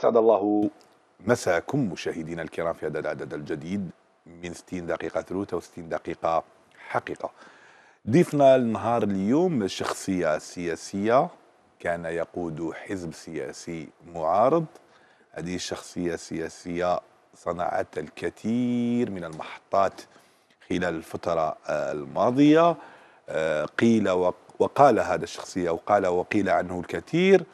واسعد الله مساكم مشاهدينا الكرام في هذا العدد الجديد من 60 دقيقة ثلوثة و 60 دقيقة حقيقة ضيفنا النهار اليوم شخصية سياسية كان يقود حزب سياسي معارض هذه الشخصية السياسية صنعت الكثير من المحطات خلال الفترة الماضية آه، قيل وقال هذا الشخصية وقال وقيل عنه الكثير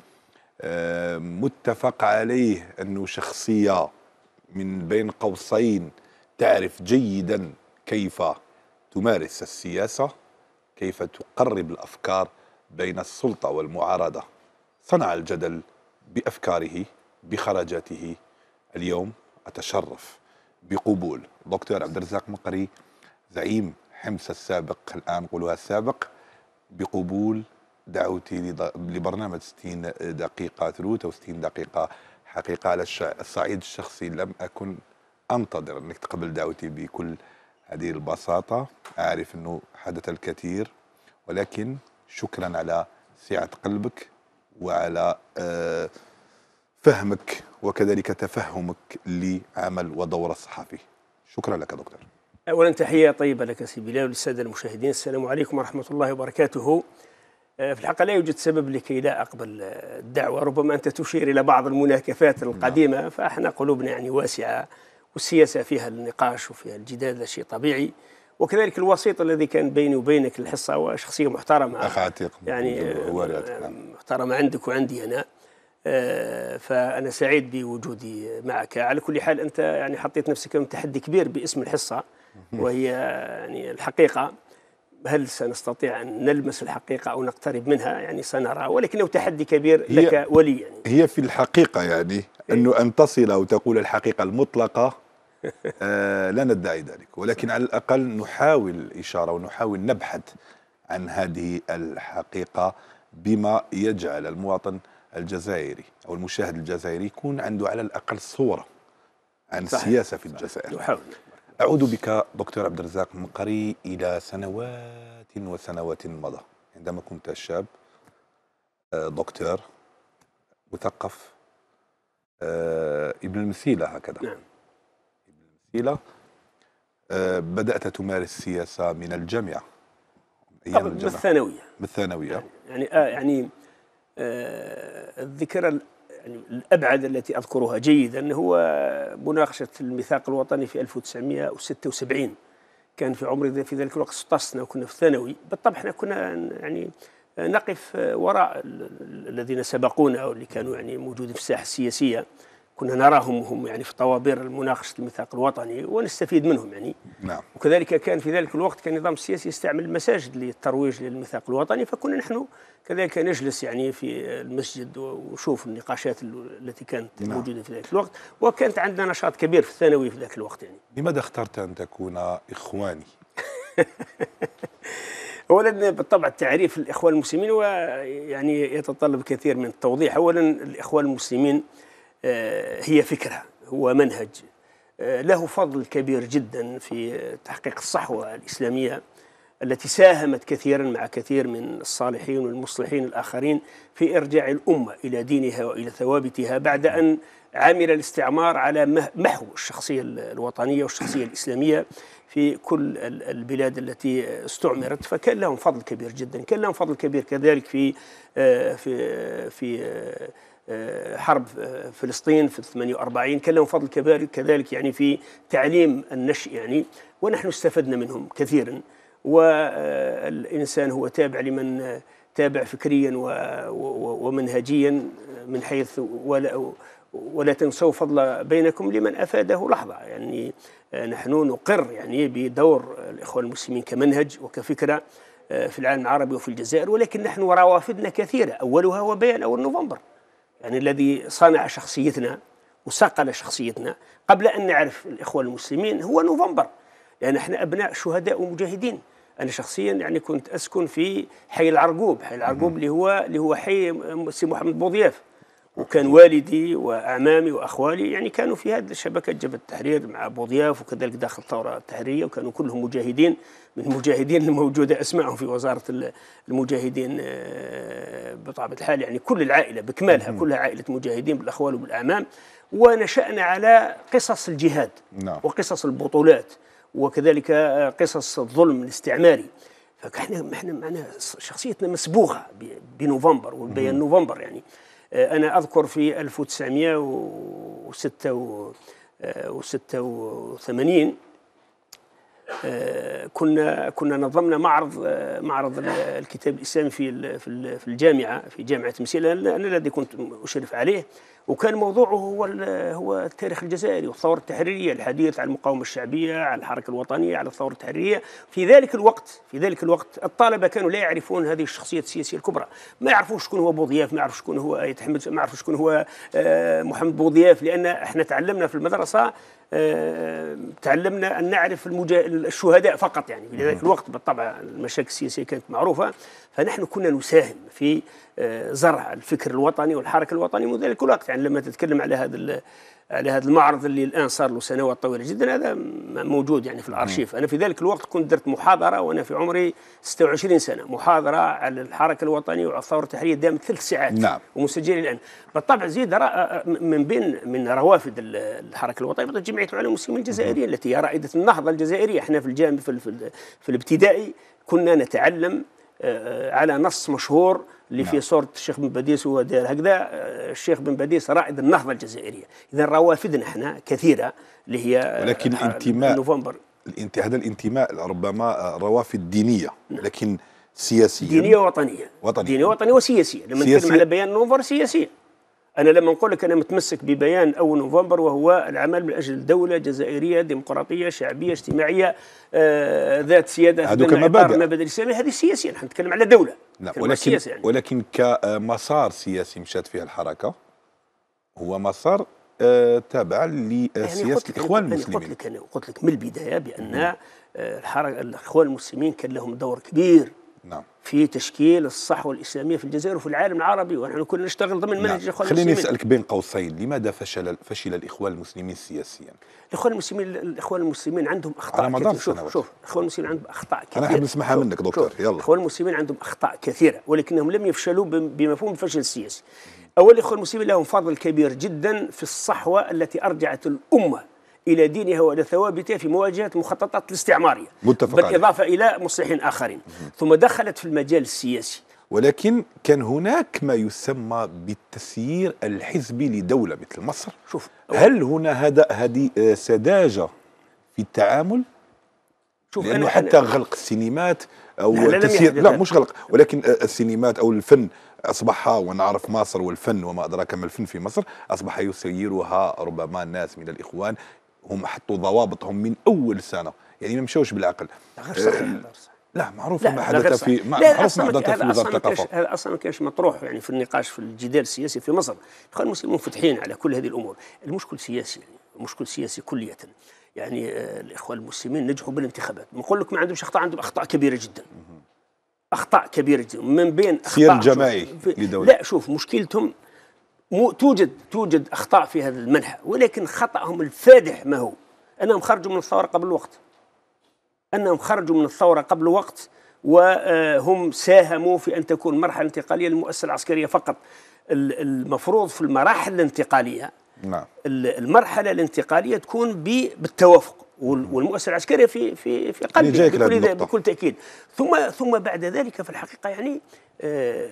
آه، متفق عليه انه شخصيه من بين قوسين تعرف جيدا كيف تمارس السياسه كيف تقرب الافكار بين السلطه والمعارضه صنع الجدل بافكاره بخرجاته اليوم اتشرف بقبول دكتور عبد الرزاق مقري زعيم حمص السابق الان قولها السابق بقبول دعوتي لبرنامج 60 دقيقة ثلوث أو 60 دقيقة حقيقة على الصعيد الشخصي لم أكن أنتظر أنك تقبل دعوتي بكل هذه البساطة أعرف أنه حدث الكثير ولكن شكرا على سعة قلبك وعلى آه، فهمك وكذلك تفهمك لعمل ودور الصحفي شكرا لك دكتور أولا تحية طيبة لك سي بلال وللسادة المشاهدين السلام عليكم ورحمة الله وبركاته آه، في الحقيقة لا يوجد سبب لكي لا أقبل آه، الدعوة ربما أنت تشير إلى بعض المناكفات نعم. القديمة فإحنا قلوبنا يعني واسعة والسياسة فيها النقاش وفيها الجدال هذا شيء طبيعي وكذلك الوسيط الذي كان بيني وبينك الحصة هو شخصية محترمة أخ عتيق يعني آه، نعم. محترمة عندك وعندي أنا فأنا سعيد بوجودي معك على كل حال أنت يعني حطيت نفسك تحدي كبير باسم الحصة وهي يعني الحقيقة هل سنستطيع أن نلمس الحقيقة أو نقترب منها يعني سنرى ولكنه تحدي كبير لك ولي يعني. هي في الحقيقة يعني إيه. أنه أن تصل أو تقول الحقيقة المطلقة آه لا ندعي ذلك ولكن على الأقل نحاول الإشارة ونحاول نبحث عن هذه الحقيقة بما يجعل المواطن الجزائري أو المشاهد الجزائري يكون عنده على الأقل صورة عن صحيح. السياسة في الجزائر نحاول أعود بك دكتور عبد الرزاق مقري إلى سنوات وسنوات مضى عندما كنت شاب آه، دكتور مثقف آه، ابن المسيلة هكذا نعم. ابن المسيلة آه، بدأت تمارس السياسة من الجامعة أيام الجامعة بالثانوية بالثانوية يعني يعني, آه يعني آه الذكرى الأبعد التي أذكرها جيدا هو مناقشة الميثاق الوطني في 1976 كان في عمري في ذلك الوقت 16 سنة وكنا في الثانوي بالطبع احنا كنا يعني نقف وراء الذين سبقونا واللي كانوا يعني موجودين في الساحة السياسية كنا نراهم هم يعني في طوابير مناقشه الميثاق الوطني ونستفيد منهم يعني نعم. وكذلك كان في ذلك الوقت كان النظام السياسي يستعمل المساجد للترويج للميثاق الوطني فكنا نحن كذلك نجلس يعني في المسجد ونشوف النقاشات التي كانت نعم. موجوده في ذلك الوقت وكانت عندنا نشاط كبير في الثانوي في ذاك الوقت يعني لماذا اخترت ان تكون اخواني اولا بالطبع تعريف الاخوان المسلمين هو يعني يتطلب كثير من التوضيح اولا الاخوان المسلمين آه، هي فكرة هو منهج آه، له فضل كبير جدا في تحقيق الصحوة الإسلامية التي ساهمت كثيرا مع كثير من الصالحين والمصلحين الآخرين في إرجاع الأمة إلى دينها وإلى ثوابتها بعد أن عمل الاستعمار على محو الشخصية الوطنية والشخصية الإسلامية في كل البلاد التي استعمرت فكان لهم فضل كبير جدا كان لهم فضل كبير كذلك في آه، في في آه، حرب آه، فلسطين في 48 كان لهم فضل كذلك يعني في تعليم النشء يعني ونحن استفدنا منهم كثيرا والإنسان هو تابع لمن تابع فكريا ومنهجيا من حيث ولا ولا تنسوا فضل بينكم لمن افاده لحظه يعني آه، نحن نقر يعني بدور الاخوان المسلمين كمنهج وكفكره في العالم العربي وفي الجزائر ولكن نحن روافدنا كثيره اولها هو بيان اول نوفمبر يعني الذي صنع شخصيتنا وصقل شخصيتنا قبل أن نعرف الإخوة المسلمين هو نوفمبر يعني احنا أبناء شهداء ومجاهدين أنا شخصيا يعني كنت أسكن في حي العرقوب حي العرقوب اللي هو اللي هو حي سي محمد بوضياف وكان والدي وأعمامي وأخوالي يعني كانوا في هذه الشبكة جبهة التحرير مع أبو ضياف وكذلك داخل الثورة التحريرية وكانوا كلهم مجاهدين من المجاهدين الموجودة أسمعهم في وزارة المجاهدين آه، بطبيعة الحال يعني كل العائلة بكمالها كلها عائلة مجاهدين بالأخوال وبالأعمام ونشأنا على قصص الجهاد نعم. وقصص البطولات وكذلك آه، قصص الظلم الاستعماري فاحنا احنا معنا شخصيتنا مسبوغه بنوفمبر وبيان نوفمبر يعني أنا أذكر في 1986 آه، كنا كنا نظمنا معرض آه، معرض الكتاب الاسلامي في في الجامعه في جامعه مسيلة انا الذي كنت اشرف عليه وكان موضوعه هو هو التاريخ الجزائري والثوره التحريريه الحديث عن المقاومه الشعبيه عن الحركه الوطنيه على الثوره التحريريه في ذلك الوقت في ذلك الوقت الطلبه كانوا لا يعرفون هذه الشخصيه السياسيه الكبرى ما يعرفوش شكون هو بوضياف ما يعرفوش شكون هو يتحمل آية ما يعرفوش شكون هو آه، محمد بوضياف لان احنا تعلمنا في المدرسه آه، تعلمنا أن نعرف المجا... الشهداء فقط يعني في ذلك الوقت بالطبع المشاكل السياسية كانت معروفة فنحن كنا نساهم في آه، زرع الفكر الوطني والحركة الوطنية منذ ذلك الوقت يعني لما تتكلم على هذا على هذا المعرض اللي الان صار له سنوات طويله جدا هذا موجود يعني في الارشيف انا في ذلك الوقت كنت درت محاضره وانا في عمري 26 سنه محاضره على الحركه الوطنيه وعلى الثوره التحريريه دامت ثلاث ساعات نعم. ومسجله الان بالطبع زيد من بين من روافد الحركه الوطنيه جمعيه العلماء المسلمين الجزائريه التي هي رائده النهضه الجزائريه احنا في الجامعه في, في, في الابتدائي كنا نتعلم آه، على نص مشهور اللي نعم. في صورة الشيخ بن باديس هو داير هكذا آه، الشيخ بن باديس رائد النهضة الجزائرية إذا روافدنا احنا كثيرة اللي هي آه، ولكن الانتماء آه، نوفمبر الانت... هذا الانتماء ربما روافد دينية نعم. لكن سياسية دينية وطنية وطنية دينية وطنية وسياسية لما نتكلم على بيان نوفمبر سياسية أنا لما نقول لك أنا متمسك ببيان اول نوفمبر وهو العمل من أجل دولة جزائرية ديمقراطية شعبية اجتماعية آه ذات سيادة هذوك مبادئ مبادئ هذه سياسية نحن نتكلم على دولة نعم، لا ولكن يعني. ولكن كمسار آه، سياسي مشات فيه الحركه هو مسار آه تابع لسياسه يعني الاخوان المسلمين قلت لك يعني يعني قلت لك من البدايه بان الحركه الاخوان المسلمين كان لهم دور كبير نعم في تشكيل الصحوه الاسلاميه في الجزائر وفي العالم العربي ونحن كنا نشتغل ضمن نعم. منهج الاخوان المسلمين خليني اسالك بين قوسين لماذا فشل فشل الاخوان المسلمين سياسيا؟ الاخوان المسلمين الاخوان المسلمين عندهم اخطاء على مدار شوف سنوات. شوف الاخوان المسلمين عندهم اخطاء كثيره انا احب نسمعها منك دكتور يلا الاخوان المسلمين عندهم اخطاء كثيره ولكنهم لم يفشلوا بمفهوم الفشل السياسي اول الاخوان المسلمين لهم فضل كبير جدا في الصحوه التي ارجعت الامه إلى دينها وإلى ثوابتها في مواجهة المخططات الاستعمارية متفق بالإضافة عليك. إلى مصلحين آخرين ثم دخلت في المجال السياسي ولكن كان هناك ما يسمى بالتسيير الحزبي لدولة مثل مصر شوف هل هنا هذا هذه آه، سذاجة في التعامل؟ شوف لأنه أنا حتى أنا غلق السينمات أو لا التسيير لا, لا مش غلق ولكن آه، السينمات أو الفن أصبح ونعرف مصر والفن وما أدراك ما الفن في مصر أصبح يسيرها ربما الناس من الإخوان هم حطوا ضوابطهم من اول سنه يعني ما مشاوش بالعقل آه، غير صحيح لا معروف لا ما حدث في ما معروف ما حدث في وزاره الثقافه هذا اصلا ما كانش مطروح يعني في النقاش في الجدال السياسي في مصر الاخوان المسلمين منفتحين على كل هذه الامور المشكل سياسي يعني مشكل سياسي كليه يعني آه، الاخوان المسلمين نجحوا بالانتخابات نقول لك ما عندهمش اخطاء عندهم اخطاء كبيره جدا اخطاء كبيره جدا من بين اخطاء سير جماعي لا شوف مشكلتهم توجد توجد اخطاء في هذا المنح ولكن خطاهم الفادح ما هو انهم خرجوا من الثوره قبل الوقت انهم خرجوا من الثوره قبل الوقت وهم ساهموا في ان تكون مرحله انتقاليه للمؤسسه العسكريه فقط المفروض في المراحل الانتقاليه نعم المرحله الانتقاليه تكون بالتوافق والمؤسسه العسكريه في في في قلبي بكل, بكل تاكيد ثم ثم بعد ذلك في الحقيقه يعني آه،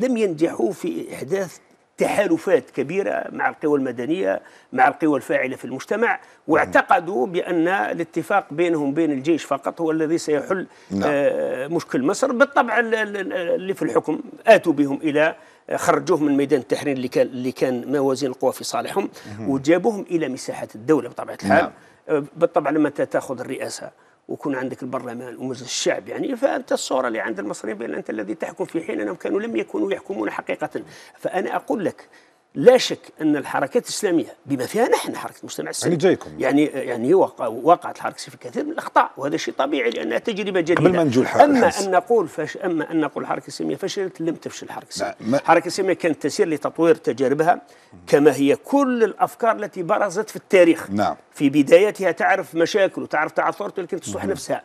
لم ينجحوا في إحداث تحالفات كبيرة مع القوى المدنية مع القوى الفاعلة في المجتمع واعتقدوا بأن الاتفاق بينهم بين الجيش فقط هو الذي سيحل نعم. آه، مشكل مصر بالطبع اللي في الحكم آتوا بهم إلى آه، خرجوه من ميدان التحرير اللي كان اللي كان موازين القوى في صالحهم وجابوهم إلى مساحة الدولة بطبيعة الحال نعم. آه، بالطبع لما تاخذ الرئاسة ويكون عندك البرلمان ومجلس الشعب يعني فانت الصوره اللي عند المصريين بان انت الذي تحكم في حين انهم كانوا لم يكونوا يحكمون حقيقه فانا اقول لك لا شك ان الحركات الاسلاميه بما فيها نحن حركه المجتمع السلمي يعني جايكم يعني يعني وقع وقعت الحركه في كثير من الاخطاء وهذا شيء طبيعي لانها تجربه جديده قبل ما نجو اما ان نقول فش اما ان نقول الحركه الاسلاميه فشلت لم تفشل الحركه الاسلاميه الحركه الاسلاميه كانت تسير لتطوير تجاربها كما هي كل الافكار التي برزت في التاريخ نعم في بدايتها تعرف مشاكل وتعرف تعثرات لكن تصلح نفسها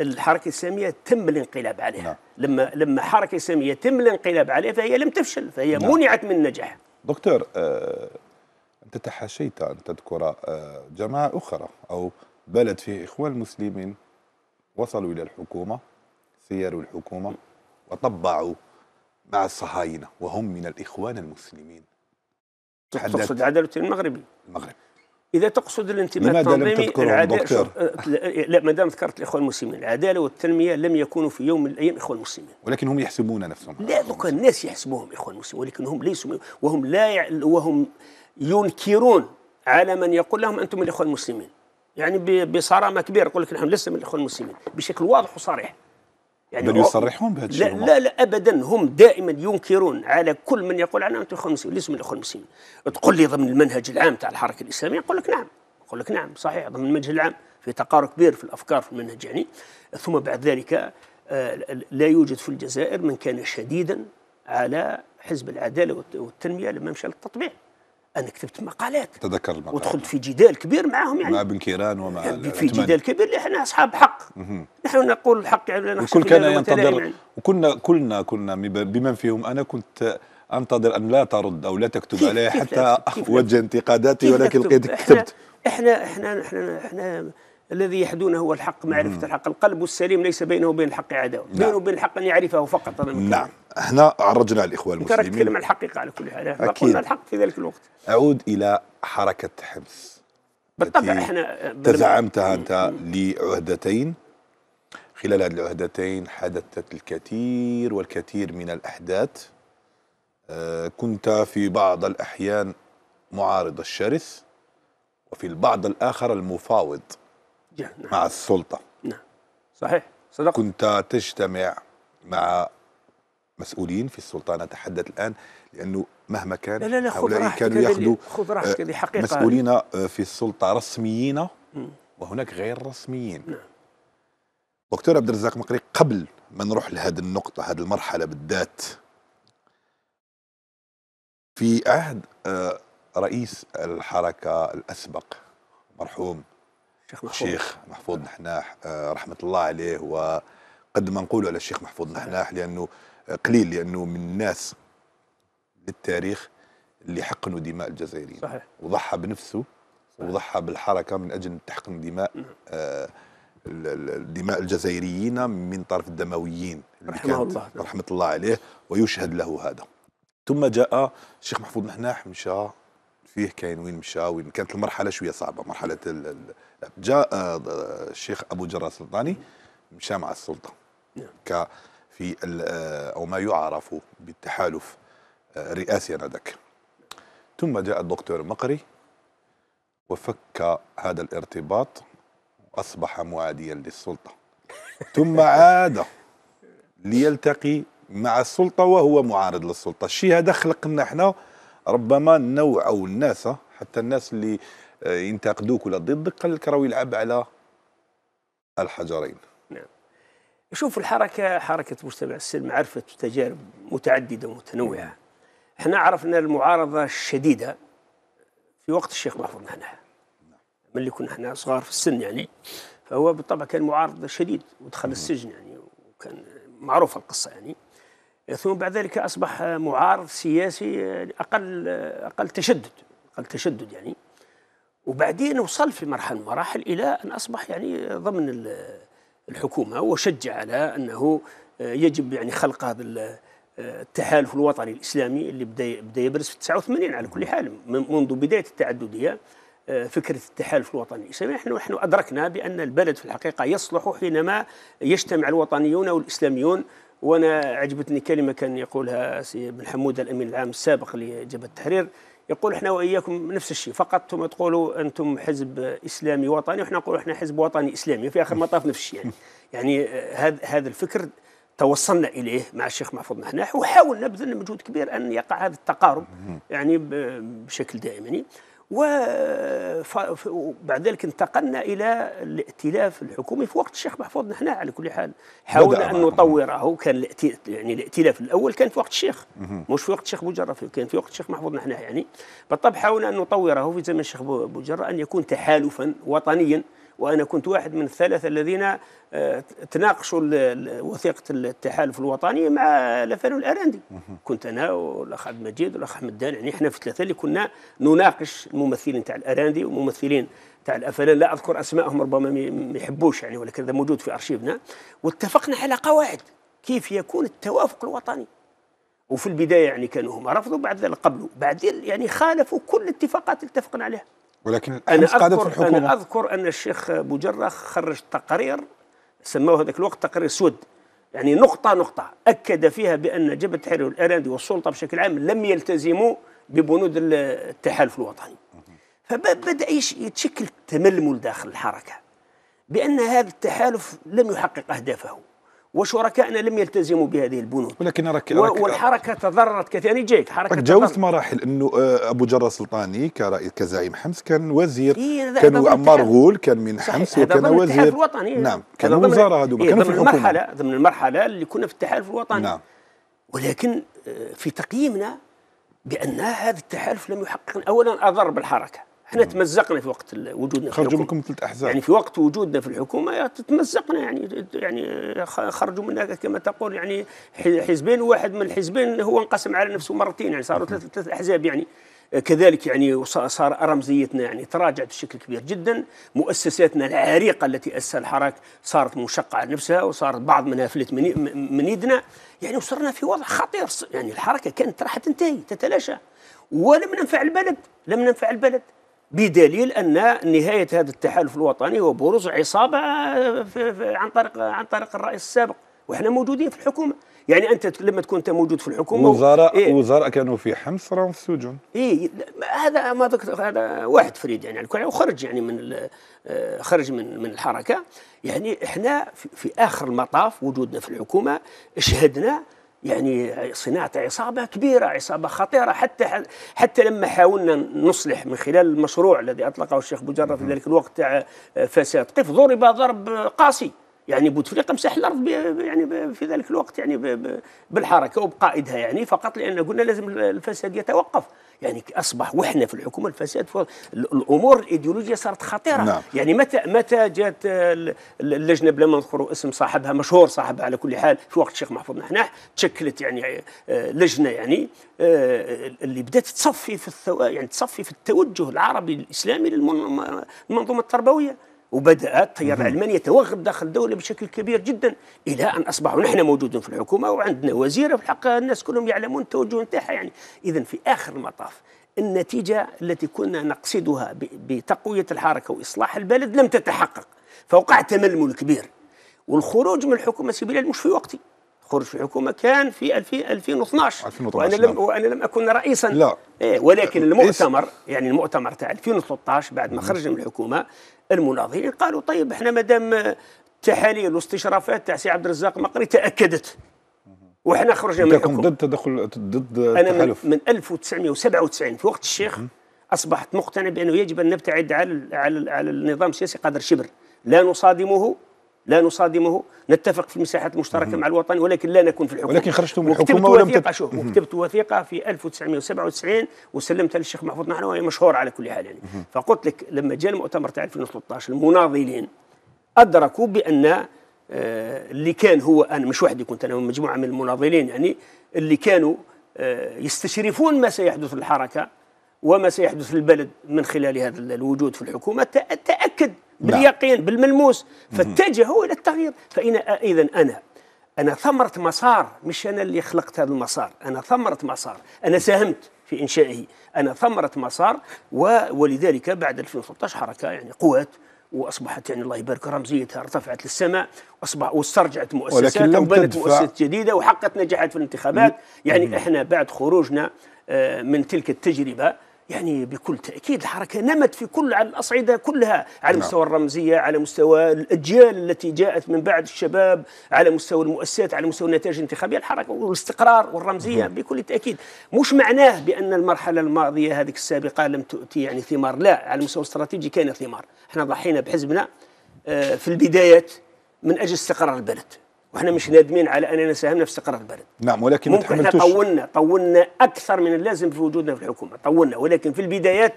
الحركة الإسلامية تم الانقلاب عليها نعم. لما لما حركة إسلامية تم الانقلاب عليها فهي لم تفشل فهي لا. نعم. منعت من النجاح دكتور آه، أنت تحاشيت أن تذكر آه، جماعة أخرى أو بلد فيه إخوان المسلمين وصلوا إلى الحكومة سيروا الحكومة وطبعوا مع الصهاينة وهم من الإخوان المسلمين تقصد عدالة المغربي المغرب اذا تقصد الانتماء التنظيمي العدالة أه، ما دام ذكرت الاخوان المسلمين العداله والتنميه لم يكونوا في يوم من الايام اخوان المسلمين ولكن هم يحسبون نفسهم لا دوكا الناس يحسبوهم اخوان المسلمين ولكن هم ليسوا وهم لا يع... وهم ينكرون على من يقول لهم انتم الاخوان المسلمين يعني بصرامه كبيره يقول لك نحن لسنا من الاخوان المسلمين بشكل واضح وصريح يعني بل يصرحون بهذا الشيء لا, لا لا ابدا هم دائما ينكرون على كل من يقول انا انت اخوان المسلمين ليس من الاخوان المسلمين تقول لي ضمن المنهج العام تاع الحركه الاسلاميه يقول لك نعم يقول لك نعم صحيح ضمن المنهج العام في تقارب كبير في الافكار في المنهج يعني ثم بعد ذلك آه، لا يوجد في الجزائر من كان شديدا على حزب العداله والتنميه لما مشى للتطبيع انا كتبت مقالات تذكر المقالات ودخلت في جدال كبير معهم يعني مع بن كيران ومع يعني في جدال كبير اللي احنا اصحاب حق نحن نقول الحق يعني الكل كان ينتظر يعني. وكنا كلنا كنا بمن فيهم انا كنت انتظر ان لا ترد او لا تكتب علي حتى اوجه انتقاداتي ولكن لقيتك كتبت احنا احنا احنا احنا, احنا الذي يحدونه هو الحق معرفة الحق القلب السليم ليس بينه وبين الحق عداوة نعم. بينه وبين الحق أن يعرفه فقط أنا نعم احنا عرجنا على الإخوة المسلمين ترى عن الحقيقة على كل حال أكيد الحق في ذلك الوقت أعود إلى حركة حمص بالطبع احنا تزعمتها أنت لعهدتين خلال هذه العهدتين حدثت الكثير والكثير من الأحداث آه، كنت في بعض الأحيان معارض الشرس وفي البعض الآخر المفاوض نعم. مع السلطه نعم صحيح صدق كنت تجتمع مع مسؤولين في السلطه انا اتحدث الان لانه مهما كان لا لا لا خذ راحتك كانوا ياخذوا خذ راحتك هذه آه، حقيقه مسؤولين آه، في السلطه رسميين وهناك غير رسميين نعم. دكتور عبد الرزاق مقري قبل ما نروح لهذه النقطه هذه المرحله بالذات في عهد آه، رئيس الحركه الاسبق مرحوم شيخ محفوظ الشيخ محفوظ نحناح آه، رحمه الله عليه وقد ما نقولوا على الشيخ محفوظ نحناح لانه قليل لانه من الناس للتاريخ اللي حقنوا دماء الجزائريين صحيح وضحى بنفسه صحيح. وضحى بالحركه من اجل تحقن دماء آه، الدماء الجزائريين من طرف الدمويين رحمه الله رحمه الله عليه ويشهد له هذا ثم جاء الشيخ محفوظ نحناح مشى فيه كاين وين مشى وين كانت المرحله شويه صعبه مرحله ال ال جاء آه، الشيخ ابو جرار السلطاني مشى مع السلطه نعم. ك في آه، او ما يعرف بالتحالف الرئاسي آه، انذاك ثم جاء الدكتور مقري وفك هذا الارتباط واصبح معاديا للسلطه ثم عاد ليلتقي مع السلطه وهو معارض للسلطه الشيء هذا خلق لنا احنا ربما النوع او الناس حتى الناس اللي آه، ينتقدوك ولا ضدك قال لك راهو يلعب على الحجرين نعم شوف الحركة حركة مجتمع السلم عرفت تجارب متعددة ومتنوعة نعم. احنا عرفنا المعارضة الشديدة في وقت الشيخ محفوظ نحن ملي نعم. كنا احنا صغار في السن يعني فهو بالطبع كان معارض شديد ودخل السجن يعني وكان معروفة القصة يعني ثم بعد ذلك اصبح معارض سياسي يعني اقل اقل تشدد اقل تشدد يعني وبعدين وصل في مرحله من المراحل الى ان اصبح يعني ضمن الحكومه وشجع على انه يجب يعني خلق هذا التحالف الوطني الاسلامي اللي بدا بدا يبرز في 89 على كل حال منذ بدايه التعدديه فكره التحالف الوطني الاسلامي نحن نحن ادركنا بان البلد في الحقيقه يصلح حينما يجتمع الوطنيون والاسلاميون وانا عجبتني كلمه كان يقولها سي بن حمود الامين العام السابق لجبهه التحرير يقول احنا واياكم نفس الشيء فقط ثم تقولوا انتم حزب اسلامي وطني واحنا نقول احنا حزب وطني اسلامي في اخر المطاف نفس الشيء يعني يعني آه، هذا هذا الفكر توصلنا اليه مع الشيخ محفوظ نحناح وحاولنا بذلنا مجهود كبير ان يقع هذا التقارب يعني بشكل دائم يعني وبعد ذلك انتقلنا الى الائتلاف الحكومي في وقت الشيخ محفوظ نحن على كل حال حاولنا ان نطوره كان يعني الائتلاف الاول كان في وقت الشيخ مش في وقت الشيخ بوجره كان في وقت الشيخ محفوظ نحن يعني بالطبع حاولنا ان نطوره في زمن الشيخ بوجره ان يكون تحالفا وطنيا وأنا كنت واحد من الثلاثة الذين آه، تناقشوا وثيقة التحالف الوطني مع لفانو الأرندي كنت أنا والأخ عبد المجيد والأخ أحمد دان يعني إحنا في الثلاثة اللي كنا نناقش الممثلين تاع الأرندي وممثلين تاع الافلان لا اذكر اسمائهم ربما ما يحبوش يعني ولكن هذا موجود في ارشيفنا واتفقنا على قواعد كيف يكون التوافق الوطني وفي البدايه يعني كانوا هم رفضوا بعد ذلك قبلوا بعدين يعني خالفوا كل الاتفاقات اللي اتفقنا عليها ولكن أنا أذكر, أنا أذكر أن الشيخ بوجرة خرج تقرير سموه هذاك الوقت تقرير سود يعني نقطة نقطة أكد فيها بأن جبهة التحرير الإيراني والسلطة بشكل عام لم يلتزموا ببنود التحالف الوطني فبدأ يتشكل تململ داخل الحركة بأن هذا التحالف لم يحقق أهدافه وشركائنا لم يلتزموا بهذه البنود ولكن أرك والحركه تضررت كثيرا يعني جيد حركه تجاوزت مراحل انه آه، ابو جره سلطاني كرئيس كزعيم حمص كان وزير إيه كان عمار غول كان من حمص وكان وزير الوطني نعم كان وزراء هذو إيه كانوا ضمن المرحله ضمن المرحله اللي كنا في التحالف الوطني نعم ولكن آه، في تقييمنا بان هذا التحالف لم يحقق اولا اضر بالحركه احنا تمزقنا في وقت وجودنا في خرجوا منكم ثلاث احزاب يعني في وقت وجودنا في الحكومه تمزقنا يعني يعني خرجوا منا كما تقول يعني حزبين وواحد من الحزبين هو انقسم على نفسه مرتين يعني صاروا ثلاث ثلاث احزاب يعني كذلك يعني صار رمزيتنا يعني تراجعت بشكل كبير جدا مؤسساتنا العريقه التي اسسها الحراك صارت منشقه على نفسها وصارت بعض منها فلت من يدنا يعني وصرنا في وضع خطير يعني الحركه كانت راح تنتهي تتلاشى ولم ننفع البلد لم ننفع البلد بدليل ان نهايه هذا التحالف الوطني هو بروز عصابه عن طريق عن طريق الرئيس السابق وحنا موجودين في الحكومه يعني انت لما تكون انت موجود في الحكومه وزراء إيه؟ وزراء كانوا في حمص راهم في السجون اي هذا ما هذا واحد فريد يعني الكل وخرج يعني من آه، خرج من من الحركه يعني احنا في, في اخر المطاف وجودنا في الحكومه شهدنا يعني صناعة عصابة كبيرة عصابة خطيرة حتى حتى لما حاولنا نصلح من خلال المشروع الذي أطلقه الشيخ بجرة في ذلك الوقت تاع فساد قف ضرب ضرب قاسي يعني بوتفليقه مسح الارض يعني في ذلك الوقت يعني بالحركه وبقائدها يعني فقط لان قلنا لازم الفساد يتوقف يعني اصبح وحنا في الحكومه الفساد في الامور الايديولوجيه صارت خطيره نعم. يعني متى متى جات اللجنه بلا ما نذكروا اسم صاحبها مشهور صاحبها على كل حال في وقت الشيخ محفوظ نحناح تشكلت يعني آه، لجنه يعني آه، اللي بدات تصفي في الثو... يعني تصفي في التوجه العربي الاسلامي للمنظومه التربويه وبدأت التيار العلماني يتوغل داخل الدولة بشكل كبير جدا إلى أن أصبحوا نحن موجودين في الحكومة وعندنا وزيرة في الحق الناس كلهم يعلمون التوجه نتاعها يعني إذا في آخر المطاف النتيجة التي كنا نقصدها بتقوية الحركة وإصلاح البلد لم تتحقق فوقع تململ كبير والخروج من الحكومة سبيل مش في وقتي خروج في الحكومة كان في 2012, 2012 وأنا لم نعم. وأنا لم أكن رئيسا لا إيه ولكن المؤتمر يعني المؤتمر تاع 2013 بعد ما خرجنا من الحكومة المناضلين قالوا طيب احنا مادام التحاليل والاستشرافات تاع سي عبد الرزاق مقري تاكدت وحنا خرجنا من الحكم ضد تدخل ضد التحالف انا من, من 1997 في وقت الشيخ اصبحت مقتنع بانه يجب ان نبتعد على على على النظام السياسي قدر شبر لا نصادمه لا نصادمه نتفق في المساحات المشتركه مع الوطن ولكن لا نكون في الحكومه ولكن خرجتم من الحكومه ولم تت... شوف وكتبت وثيقه في 1997 وسلمتها للشيخ محفوظ نحن وهي مشهوره على كل حال يعني فقلت لك لما جاء المؤتمر تاع 2013 المناضلين ادركوا بان آه، اللي كان هو انا مش وحدي كنت انا مجموعه من المناضلين يعني اللي كانوا آه، يستشرفون ما سيحدث للحركه وما سيحدث للبلد من خلال هذا الوجود في الحكومه تاكد نعم. باليقين لا. بالملموس فاتجه هو الى التغيير فإن آه، اذا انا انا ثمره مسار مش انا اللي خلقت هذا المسار انا ثمره مسار انا ساهمت في انشائه انا ثمره مسار ولذلك بعد 2013 حركه يعني قوات واصبحت يعني الله يبارك رمزيتها ارتفعت للسماء واصبح واسترجعت مؤسسات وبنت مؤسسات جديده وحققت نجاحات في الانتخابات يعني احنا بعد خروجنا آه، من تلك التجربه يعني بكل تأكيد الحركة نمت في كل على الأصعدة كلها على نعم. مستوى الرمزية على مستوى الأجيال التي جاءت من بعد الشباب على مستوى المؤسسات على مستوى النتائج الانتخابية الحركة والاستقرار والرمزية مم. بكل تأكيد مش معناه بأن المرحلة الماضية هذيك السابقة لم تؤتي يعني ثمار لا على المستوى الاستراتيجي كان ثمار احنا ضحينا بحزبنا آه، في البدايات من أجل استقرار البلد واحنا مش نادمين على اننا ساهمنا في استقرار البلد نعم ولكن ممكن احنا طولنا طولنا اكثر من اللازم في وجودنا في الحكومه طولنا ولكن في البدايات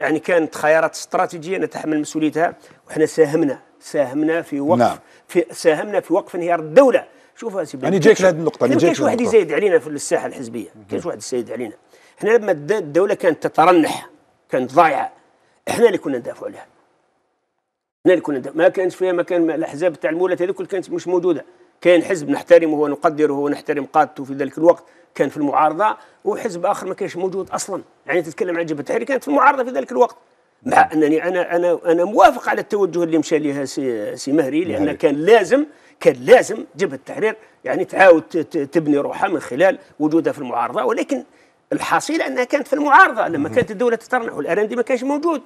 يعني كانت خيارات استراتيجيه نتحمل مسؤوليتها واحنا ساهمنا ساهمنا في وقف نعم. في ساهمنا في وقف انهيار الدوله شوف يا سيدي يعني جايك لهذه النقطه انا يعني جايك واحد يزايد علينا في الساحه الحزبيه كاش واحد يزايد علينا احنا لما الدوله كانت تترنح كانت ضايعه احنا اللي كنا ندافعوا عليها احنا اللي كنا ما كانش فيها ما كان الاحزاب تاع المولات هذوك كانت مش موجوده كان حزب نحترمه ونقدره ونحترم قادته في ذلك الوقت كان في المعارضة وحزب آخر ما كانش موجود أصلا يعني تتكلم عن جبهة التحرير كانت في المعارضة في ذلك الوقت مع أنني أنا أنا أنا موافق على التوجه اللي مشى ليها سي, سي مهري لأن كان لازم كان لازم جبهة التحرير يعني تعاود تبني روحها من خلال وجودها في المعارضة ولكن الحصيلة أنها كانت في المعارضة لما كانت الدولة تترنح والأرندي ما كانش موجود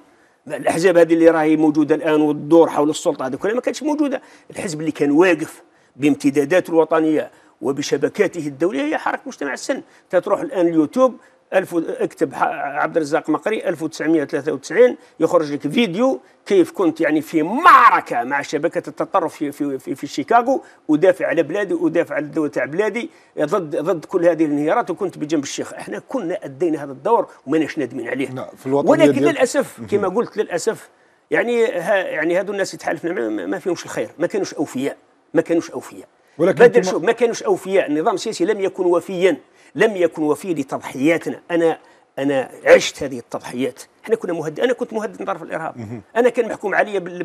الأحزاب هذه اللي راهي موجودة الآن والدور حول السلطة هذه كلها ما كانتش موجودة الحزب اللي كان واقف بامتداداته الوطنيه وبشبكاته الدوليه هي حركه مجتمع السن تروح الان اليوتيوب ألف اكتب عبد الرزاق مقري 1993 يخرج لك فيديو كيف كنت يعني في معركه مع شبكه التطرف في في في, في شيكاغو ودافع على بلادي ودافع على الدوله تاع بلادي ضد ضد كل هذه الانهيارات وكنت بجنب الشيخ احنا كنا ادينا هذا الدور وماناش نادمين عليه نعم في ولكن للاسف كما قلت للاسف يعني ها يعني هذو الناس اللي تحالفنا ما فيهمش الخير ما كانوش اوفياء ما كانوش أوفياء ولكن بدر شوف ما كانوش أوفياء النظام السياسي لم يكن وفيا لم يكن وفيا لتضحياتنا أنا أنا عشت هذه التضحيات احنا كنا مهدد أنا كنت مهدد من طرف الإرهاب أنا كان محكوم علي بال...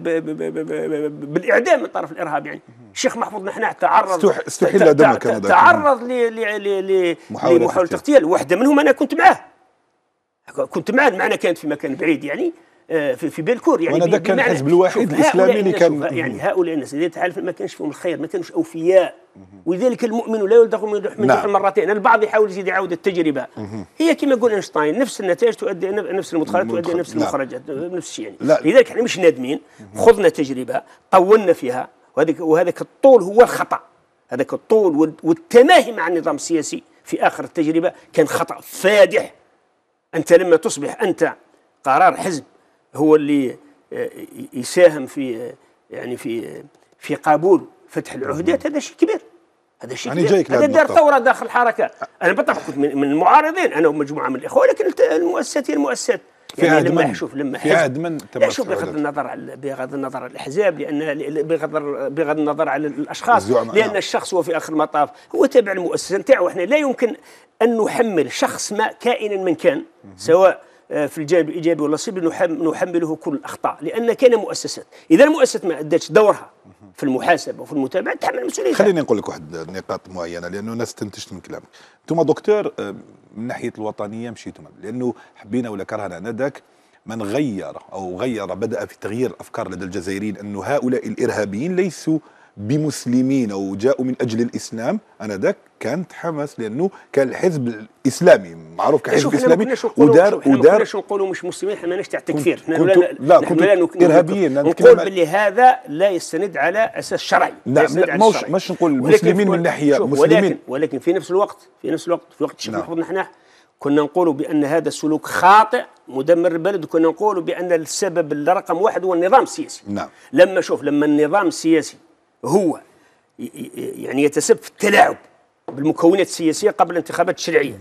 بالإعدام من طرف الإرهاب يعني الشيخ محفوظ نحن تعرض استحل دمك تعرض ل... ل... ل... لمحاولة اغتيال واحدة منهم أنا كنت معاه كنت معاه معنا كانت في مكان بعيد يعني في بالكور يعني هذا كان الحزب الوحيد الاسلامي اللي كان يعني هؤلاء الناس اللي تعرف ما كانش فيهم الخير ما كانوش اوفياء ولذلك المؤمن لا يلدغ من رحمه نعم. مرتين البعض يحاول يزيد يعاود التجربه هي كما يقول اينشتاين نفس النتائج تؤدي نفس المدخلات تؤدي نفس نعم. المخرجات نفس الشيء يعني لذلك احنا مش نادمين خضنا تجربه طولنا فيها وهذاك وهذاك الطول هو الخطا هذاك الطول والتماهي مع النظام السياسي في اخر التجربه كان خطا فادح انت لما تصبح انت قرار حزب هو اللي آه، يساهم في آه، يعني في آه، في قبول فتح العهدات هذا شيء كبير هذا شيء يعني كبير هذا دار ثوره داخل الحركه انا بالطبع كنت من المعارضين انا ومجموعه من الاخوه لكن المؤسسات هي المؤسسات يعني في لما من شوف لما في عهد من لا شوف بغض النظر على بغض النظر على الاحزاب لان بغض بغض النظر على الاشخاص نعم. لان نعم. الشخص هو في اخر المطاف هو تابع المؤسسه نتاعو احنا لا يمكن ان نحمل شخص ما كائنا من كان سواء آه، في الجانب الايجابي والنصيب نحمله كل الاخطاء لان كان مؤسسات اذا المؤسسه ما ادتش دورها في المحاسبه وفي المتابعه تحمل المسؤوليه خليني نقول لك واحد النقاط معينه لانه الناس تنتشت من كلامك انتم دكتور آه، من ناحيه الوطنيه مشيتم لانه حبينا ولا كرهنا نداك من غير او غير بدا في تغيير الافكار لدى الجزائريين انه هؤلاء الارهابيين ليسوا بمسلمين او جاءوا من اجل الاسلام انا ذاك كانت حماس لانه كان الحزب الاسلامي معروف كحزب اسلامي ودار ودار باش نقولوا مش مسلمين احنا ماناش تاع التكفير كنت كنت لا, كنت ارهابيين نقول باللي هذا لا يستند على اساس شرعي نعم مش مش نقول مسلمين من ناحيه مسلمين ولكن, ولكن في نفس الوقت في نفس الوقت في وقت الشيخ نعم. نحن كنا نقولوا بان هذا سلوك خاطئ مدمر البلد وكنا نقولوا بان السبب الرقم واحد هو النظام السياسي نعم لما شوف لما النظام السياسي هو يعني يتسبب في التلاعب بالمكونات السياسيه قبل الانتخابات التشريعيه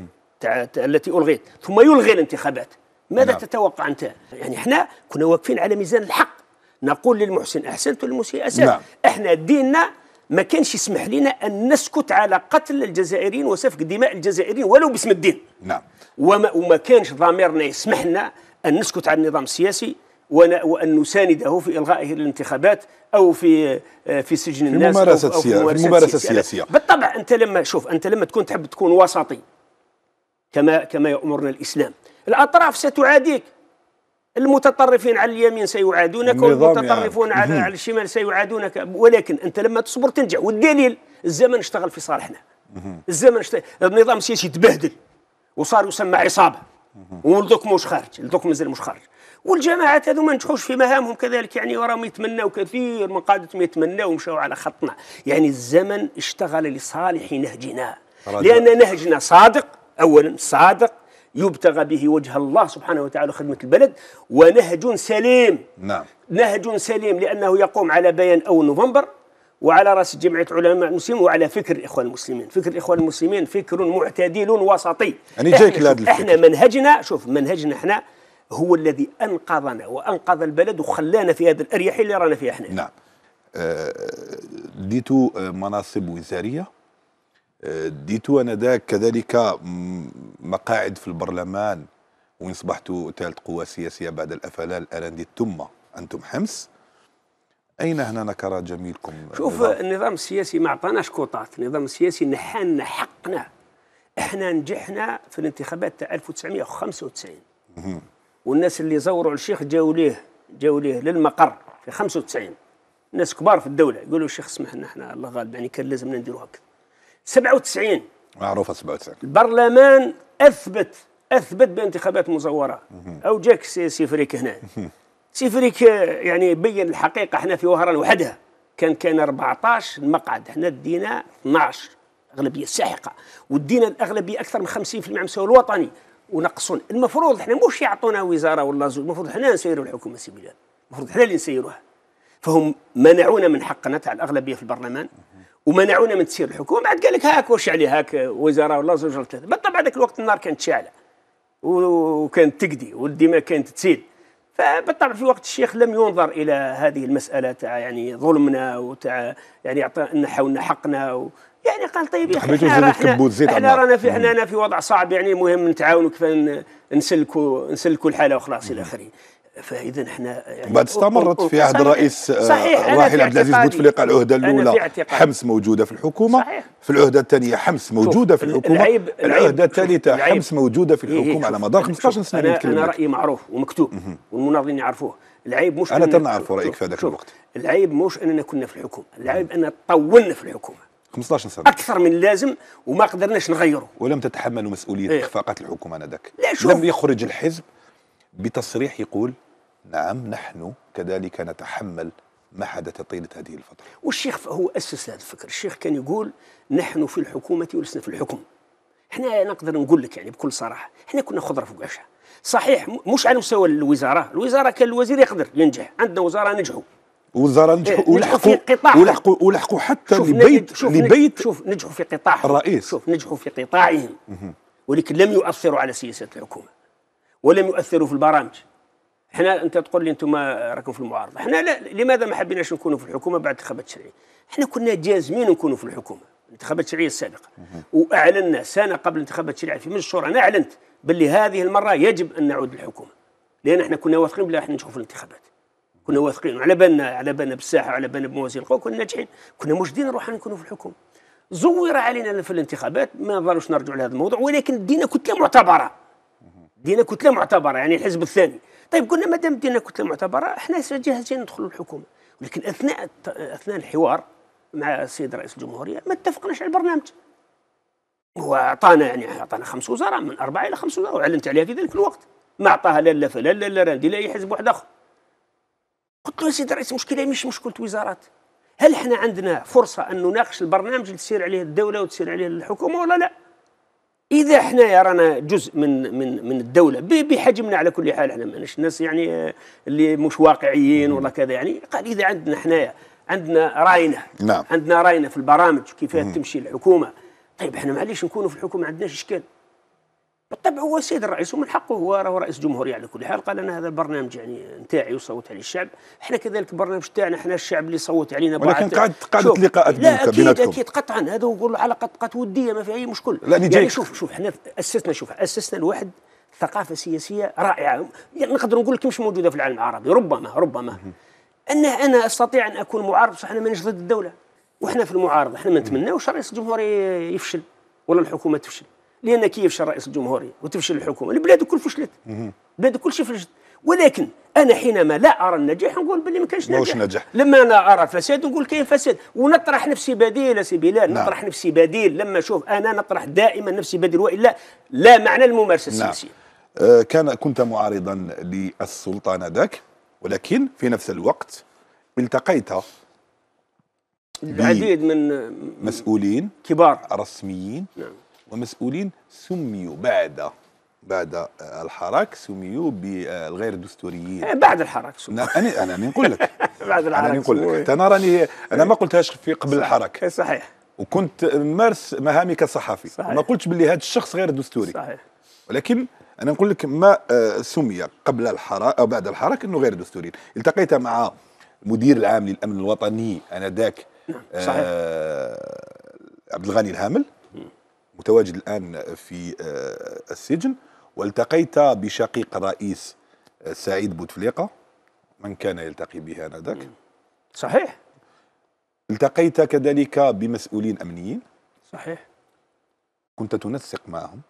التي الغيت ثم يلغي الانتخابات ماذا نعم. تتوقع انت؟ يعني احنا كنا واقفين على ميزان الحق نقول للمحسن احسنت وللمسيء اسات نعم. احنا ديننا ما كانش يسمح لنا ان نسكت على قتل الجزائريين وسفك دماء الجزائريين ولو باسم الدين نعم وما, وما كانش ضميرنا يسمح لنا ان نسكت على النظام السياسي وأن نسانده في إلغائه للانتخابات أو في آه، في سجن في الناس ممارسة أو, في ممارسة, ممارسة سياسية بالطبع أنت لما شوف أنت لما تكون تحب تكون وسطي كما كما يأمرنا الإسلام الأطراف ستعاديك المتطرفين على اليمين سيعادونك يعني. والمتطرفون يعني. على على الشمال سيعادونك ولكن انت لما تصبر تنجح والدليل الزمن اشتغل في صالحنا الزمن اشتغل النظام السياسي تبهدل وصار يسمى عصابه ولدوك مش خارج لدوك مازال مش خارج والجماعات هذو ما نجحوش في مهامهم كذلك يعني وراهم يتمناو كثير من قادتهم يتمناو ومشاو على خطنا يعني الزمن اشتغل لصالح نهجنا لأن نهجنا صادق أولا صادق يبتغى به وجه الله سبحانه وتعالى خدمة البلد ونهج سليم نعم نهج سليم لأنه يقوم على بيان أول نوفمبر وعلى رأس جمعية علماء المسلمين وعلى فكر الإخوان المسلمين فكر الإخوان المسلمين فكر معتدل وسطي يعني جايك الفكر احنا منهجنا شوف منهجنا احنا هو الذي انقذنا وانقذ البلد وخلانا في هذه الاريحيه اللي رانا فيها احنا نعم آه، ديتو آه، مناصب وزاريه آه، ديتو انا ذاك كذلك مقاعد في البرلمان وين صبحت ثالث قوة سياسية بعد الأفلال الأرندي ثم أنتم حمص أين هنا نكر جميلكم شوف النظام, النظام السياسي ما عطاناش كوطات النظام السياسي نحن حقنا احنا نجحنا في الانتخابات تاع 1995 والناس اللي زوروا الشيخ جاوا ليه جاوا ليه للمقر في 95 ناس كبار في الدوله يقولوا الشيخ اسمح لنا احنا الله غالب يعني كان لازم نديروا هكذا 97 معروفه 97 البرلمان اثبت اثبت بانتخابات مزوره او جاك سيفريك هنا سيفريك يعني بين الحقيقه احنا في وهران وحدها كان كان 14 مقعد احنا دينا 12 اغلبيه ساحقه ودينا الاغلبيه اكثر من 50% من المستوى الوطني ونقصون المفروض احنا مش يعطونا وزاره ولا زوج المفروض احنا نسيروا الحكومه سي بلال المفروض احنا اللي نسيروها فهم منعونا من حقنا تاع الاغلبيه في البرلمان ومنعونا من تسير الحكومه بعد قال لك هاك واش عليه يعني هاك وزاره ولا زوج ولا ثلاثه بالطبع ذاك الوقت النار كانت شاعله وكانت تقدي والدماء كانت تسيل فبالطبع في وقت الشيخ لم ينظر الى هذه المساله تاع يعني ظلمنا وتاع يعني اعطانا حولنا حقنا يعني قال طيب يا اخي احنا احنا رانا في احنا في وضع صعب يعني المهم نتعاونوا كيف نسلكوا نسلكوا الحاله وخلاص الى اخره فاذا احنا يعني بعد استمرت في عهد الرئيس الراحل آه، عبد العزيز بوتفليقه العهده الاولى حمص موجوده في الحكومه صحيح. في العهده الثانيه حمص موجوده في الحكومه العيب العهده الثالثه حمص موجوده في إيه، إيه، الحكومه على مدار 15 سنه انا, أنا رايي معروف ومكتوب والمناضلين يعرفوه العيب مش انا تنعرف رايك في هذاك الوقت العيب مش اننا كنا في الحكومه العيب ان طولنا في الحكومه 15 سنه اكثر من اللازم وما قدرناش نغيره ولم تتحملوا مسؤوليه إيه؟ اخفاقات الحكومه انذاك لم يخرج الحزب بتصريح يقول نعم نحن كذلك نتحمل ما حدث طيله هذه الفتره والشيخ هو اسس هذا الفكر الشيخ كان يقول نحن في الحكومه ولسنا في الحكم احنا نقدر نقول لك يعني بكل صراحه احنا كنا خضره فوق عشاء صحيح مش على مستوى الوزاره الوزاره كان الوزير يقدر ينجح عندنا وزاره نجحوا وزرنج إيه، ولحقوا ولحقوا ولحقوا حتى لبيت شوف لبيت شوف نجحوا في قطاعهم الرئيس شوف نجحوا في قطاعهم ولكن لم يؤثروا على سياسه الحكومه ولم يؤثروا في البرامج احنا انت تقول لي انتم راكم في المعارضه احنا لا لماذا ما حبيناش نكونوا في الحكومه بعد الانتخابات الشرعيه احنا كنا جازمين نكونوا في الحكومه الانتخابات الشرعيه السابقه واعلنا سنه قبل الانتخابات الشرعيه في مجلس الشورى انا اعلنت باللي هذه المره يجب ان نعود للحكومه لان احنا كنا واثقين بلي راح ننجحوا في الانتخابات كنا واثقين على بالنا على بالنا بالساحه وعلى بالنا بموازين القوى كنا ناجحين كنا مجدين روحنا نكونوا في الحكم زور علينا في الانتخابات ما ضرورش نرجعوا لهذا الموضوع ولكن دينا كتله معتبره دينا كتله معتبره يعني الحزب الثاني طيب قلنا ما دام دينا كتله معتبره احنا جاهزين ندخلوا الحكومه ولكن اثناء اثناء الحوار مع السيد رئيس الجمهوريه ما اتفقناش على البرنامج هو اعطانا يعني اعطانا خمس وزراء من اربعه الى خمس وزراء واعلنت عليها في ذلك الوقت ما اعطاها لا لا فلان لا لا راندي لا اي حزب واحد اخر قلت له سيدي الرئيس المشكله مش مشكله وزارات هل احنا عندنا فرصه ان نناقش البرنامج اللي تسير عليه الدوله وتسير عليه الحكومه ولا لا؟ اذا احنا رانا جزء من من من الدوله بحجمنا على كل حال احنا ماناش ناس يعني آه، اللي مش واقعيين ولا كذا يعني قال اذا عندنا حنايا عندنا راينا نعم. عندنا راينا في البرامج كيف تمشي الحكومه طيب احنا معليش نكونوا في الحكومه ما عندناش اشكال بالطبع هو السيد الرئيس ومن حقه هو راهو رئيس جمهورية على كل حال قال انا هذا البرنامج يعني نتاعي وصوت عليه الشعب احنا كذلك البرنامج تاعنا احنا الشعب اللي صوت علينا ولكن قعدت قعدت لقاءات لا اكيد اكيد قطعا هذا نقول علاقه قد وديه ما فيها اي مشكل لا يعني شوف شوف احنا اسسنا شوف اسسنا لواحد ثقافه سياسيه رائعه يعني نقدر نقول لك مش موجوده في العالم العربي ربما ربما انه انا استطيع ان اكون معارض بصح انا مانيش ضد الدوله واحنا في المعارضه احنا ما نتمناوش رئيس الجمهوريه يفشل ولا الحكومه تفشل لان كيف رئيس الجمهوريه وتفشل الحكومه البلاد الكل فشلت البلاد كل شيء فشلت ولكن انا حينما لا ارى النجاح نقول باللي ما كانش نجاح. نجاح لما انا ارى فساد نقول كاين فساد ونطرح نفسي بديل سي بلال نعم. نطرح نفسي بديل لما اشوف انا نطرح دائما نفسي بديل والا لا معنى الممارسه نعم. السياسيه نعم. آه كان كنت معارضا للسلطه ذاك ولكن في نفس الوقت التقيت العديد من مسؤولين كبار رسميين نعم. ومسؤولين سميوا بعد بعد آه، الحراك سميوا بالغير آه، دستوريين إيه، بعد الحراك سميوا انا انا نقول لك بعد الحراك انا نقول لك انا راني انا ما إيه. قلتهاش في قبل الحراك إيه، صحيح وكنت نمارس مهامي كصحفي صحيح. ما قلتش باللي هذا الشخص غير دستوري صحيح ولكن انا نقول لك ما آه، سمي قبل الحراك او بعد الحراك انه غير دستوري التقيت مع المدير العام للامن الوطني انذاك نعم، آه عبد الغني الهامل متواجد الآن في آه، السجن والتقيت بشقيق الرئيس آه، سعيد بوتفليقة من كان يلتقي به آنذاك صحيح التقيت كذلك بمسؤولين أمنيين صحيح كنت تنسق معهم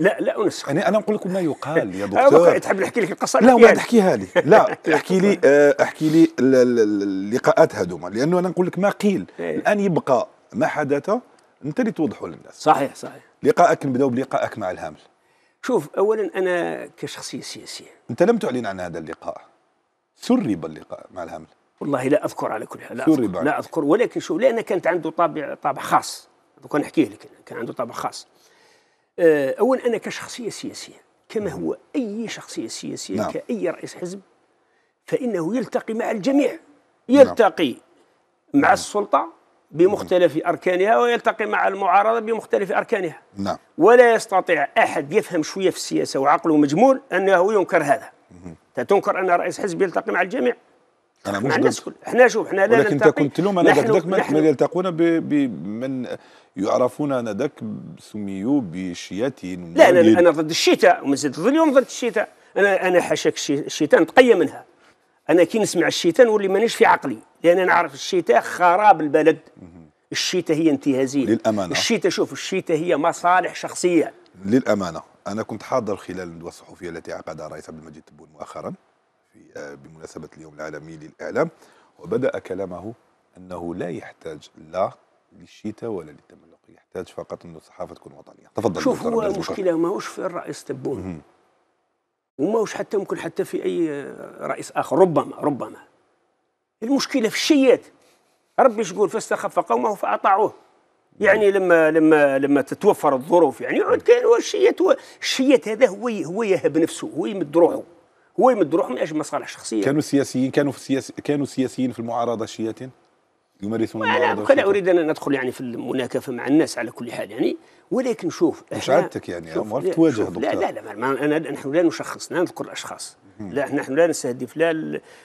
لا لا انسق انا انا نقول لكم ما يقال يا دكتور تحب نحكي لك القصه لا ما تحكيها لي لا احكي لي آه، احكي لي اللقاءات هذوما لانه انا نقول لك ما قيل إيه. الان يبقى ما حدث انت اللي توضحه للناس صحيح صحيح لقائك نبداو بلقائك مع الهامل شوف اولا انا كشخصيه سياسيه انت لم تعلن عن هذا اللقاء سرب اللقاء مع الهامل والله لا اذكر على كل حال لا أذكر, لا اذكر ولكن شوف لان كانت عنده طابع طابع خاص دوك نحكيه لك كان عنده طابع خاص آه، اولا انا كشخصيه سياسيه كما هو اي شخصيه سياسيه نعم. كاي رئيس حزب فانه يلتقي مع الجميع نعم. يلتقي نعم. مع نعم. السلطه بمختلف أركانها ويلتقي مع المعارضة بمختلف أركانها نعم. ولا يستطيع أحد يفهم شوية في السياسة وعقله مجمول أنه ينكر هذا تنكر أن رئيس حزب يلتقي مع الجميع انا مش الناس كل احنا شوف احنا لا ولكن انت كنت انا ذاك من يلتقون بمن يعرفون انا ذاك سميوا بشيات لا انا انا ضد الشتاء ومازلت اليوم ضد الشتاء انا انا حاشاك الشتاء نتقي منها انا كي نسمع الشتاء نولي مانيش في عقلي لان انا عارف الشتاء خراب البلد الشتاء هي انتهازيه للامانه الشتاء شوف الشتاء هي مصالح شخصيه للامانه انا كنت حاضر خلال الندوه الصحفيه التي عقدها الرئيس عبد المجيد تبون مؤخرا في آه، بمناسبه اليوم العالمي للاعلام وبدا كلامه انه لا يحتاج لا للشتاء ولا للتملق يحتاج فقط انه الصحافه تكون وطنيه تفضل شوف هو المشكله ماهوش في الرئيس تبون وماهوش حتى ممكن حتى في أي آه، رئيس آخر ربما ربما المشكلة في الشيات ربي يقول فاستخف قومه فأطاعوه يعني لما لما لما تتوفر الظروف يعني يعود كاين الشيات هو الشيات هذا هو هو يهب نفسه هو يمد روحه هو يمد روحه من اجل مصالح شخصيه كانوا سياسيين كانوا في سياس كانوا سياسيين في المعارضه شياتين يمارسون انا لا اريد ان ندخل يعني في المناكفه مع الناس على كل حال يعني ولكن شوف مش عادتك يعني ما تواجه لا لا لا ما أنا نحن لا نشخص لا نذكر الاشخاص لا نحن لا نستهدف لا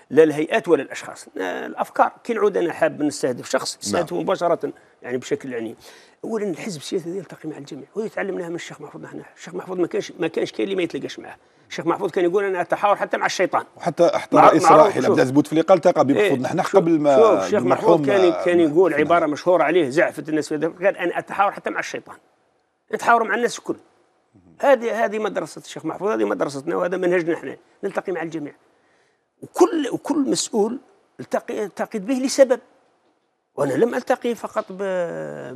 لا الهيئات ولا الاشخاص الافكار كي نعود انا حاب نستهدف شخص نعم. نستهدفه مباشره يعني بشكل يعني اولا الحزب السياسي يلتقي مع الجميع وهي تعلمناها من الشيخ محفوظ نحن الشيخ محفوظ ما كانش ما كانش كاين اللي ما يتلاقاش معاه الشيخ محفوظ كان يقول انا اتحاور حتى مع الشيطان وحتى حتى الرئيس الراحل عبد العزيز بوتفليقه التقى بمحفوظ إيه نحن قبل ما شوف الشيخ محفوظ كان كان يقول عباره مشهوره عليه زعفت الناس في قال انا اتحاور حتى مع الشيطان نتحاور مع الناس الكل هذه هذه مدرسه الشيخ محفوظ هذه مدرستنا وهذا منهجنا احنا نلتقي مع الجميع وكل وكل مسؤول التقي التقيت به لسبب وانا لم التقي فقط ب,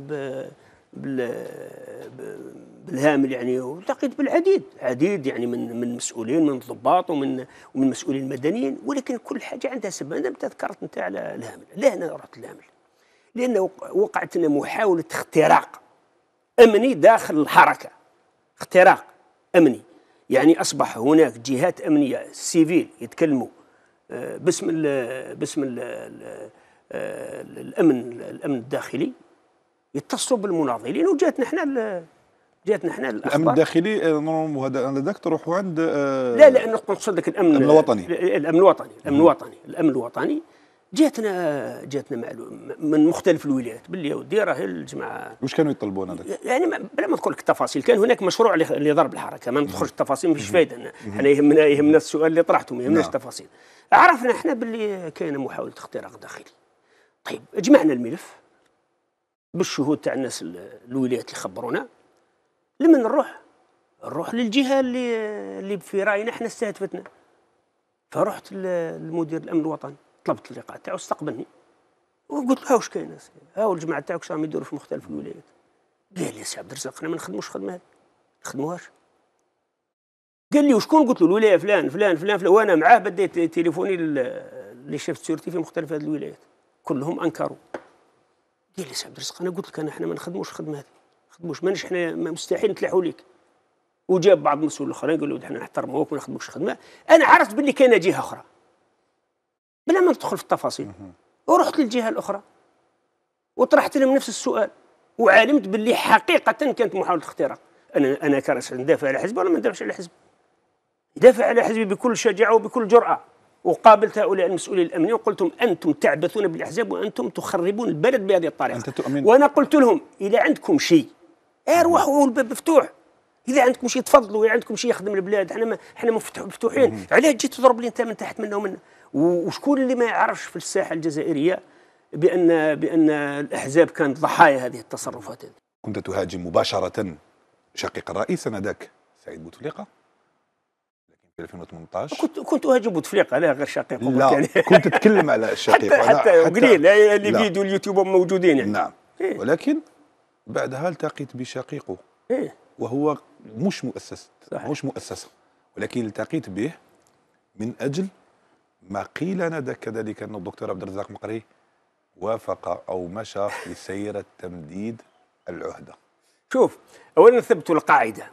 ب بالهامل يعني والتقيت بالعديد عديد يعني من من مسؤولين من ضباط ومن ومن مسؤولين مدنيين ولكن كل حاجه عندها سبب انا تذكرت انت على الهامل ليه انا رحت الهامل لانه وقعت لنا محاوله اختراق امني داخل الحركه اختراق امني يعني اصبح هناك جهات امنيه سيفيل يتكلموا آه، باسم باسم آه، الامن الامن الداخلي يتصلوا بالمناضلين وجاتنا احنا جاتنا احنا الامن الداخلي آه، ذاك تروحوا عند آه، لا لا انا نقصد لك الامن الوطني الامن الوطني الامن الوطني الامن الوطني جاتنا جاتنا من مختلف الولايات باللي ودي راه الجماعه واش كانوا يطلبون هذاك؟ يعني بلا ما نقول لك التفاصيل كان هناك مشروع لضرب الحركه ما ندخلش التفاصيل مش فايده احنا يهمنا يهمنا السؤال اللي طرحته ما يهمناش نعم. التفاصيل عرفنا احنا باللي كاينه محاوله اختراق داخلي طيب جمعنا الملف بالشهود تاع الناس الولايات اللي خبرونا لمن نروح نروح للجهه اللي اللي في راينا احنا استهدفتنا فرحت للمدير الامن الوطني طلبت اللقاء تاعو استقبلني وقلت له واش كاين هاو الجماعه تاعك راهم يديروا في مختلف الولايات قال لي سي عبد الرزاق احنا ما نخدموش خدمه هذه نخدموهاش قال لي وشكون قلت له الولايه فلان فلان فلان فلان وانا معاه بديت تليفوني لشيف سيورتي في مختلف هذه الولايات كلهم انكروا قال لي سي عبد الرزاق انا قلت لك انا احنا ما نخدموش الخدمه هذه ما نخدموش مانيش احنا مستحيل نتلاحوا ليك وجاب بعض المسؤولين الاخرين قالوا احنا نحترموك وما نخدموش الخدمه انا عرفت باللي كان جهه اخرى بلا ما ندخل في التفاصيل ورحت للجهه الاخرى وطرحت لهم نفس السؤال وعلمت باللي حقيقه كانت محاوله اختراق انا انا كرئيس ندافع على حزبي ولا ما ندافعش على حزبي ندافع على حزبي بكل شجاعه وبكل جراه وقابلت هؤلاء المسؤولين الامنيين وقلتهم انتم تعبثون بالاحزاب وانتم تخربون البلد بهذه الطريقه أنت تؤمن وانا قلت لهم اذا عندكم شيء اروحوا الباب مفتوح اذا عندكم شيء تفضلوا اذا عندكم شيء يخدم البلاد احنا ما احنا مفتوحين علاش جيت تضرب لي انت من تحت منا ومنا وشكون اللي ما يعرفش في الساحه الجزائريه بان بان الاحزاب كانت ضحايا هذه التصرفات كنت تهاجم مباشره شقيق الرئيس انذاك سعيد بوتفليقه 2018 كنت كنت اهاجم بوتفليقه لا غير شقيق لا يعني. كنت تتكلم على الشقيق حتى حتى قليل يعني اللي فيديو اليوتيوب موجودين يعني نعم إيه؟ ولكن بعدها التقيت بشقيقه إيه؟ وهو مش مؤسس صحيح. مش مؤسسة ولكن التقيت به من أجل ما قيل لنا كذلك أن الدكتور عبد الرزاق مقري وافق أو مشى لسيرة تمديد العهدة شوف أولا ثبتوا القاعدة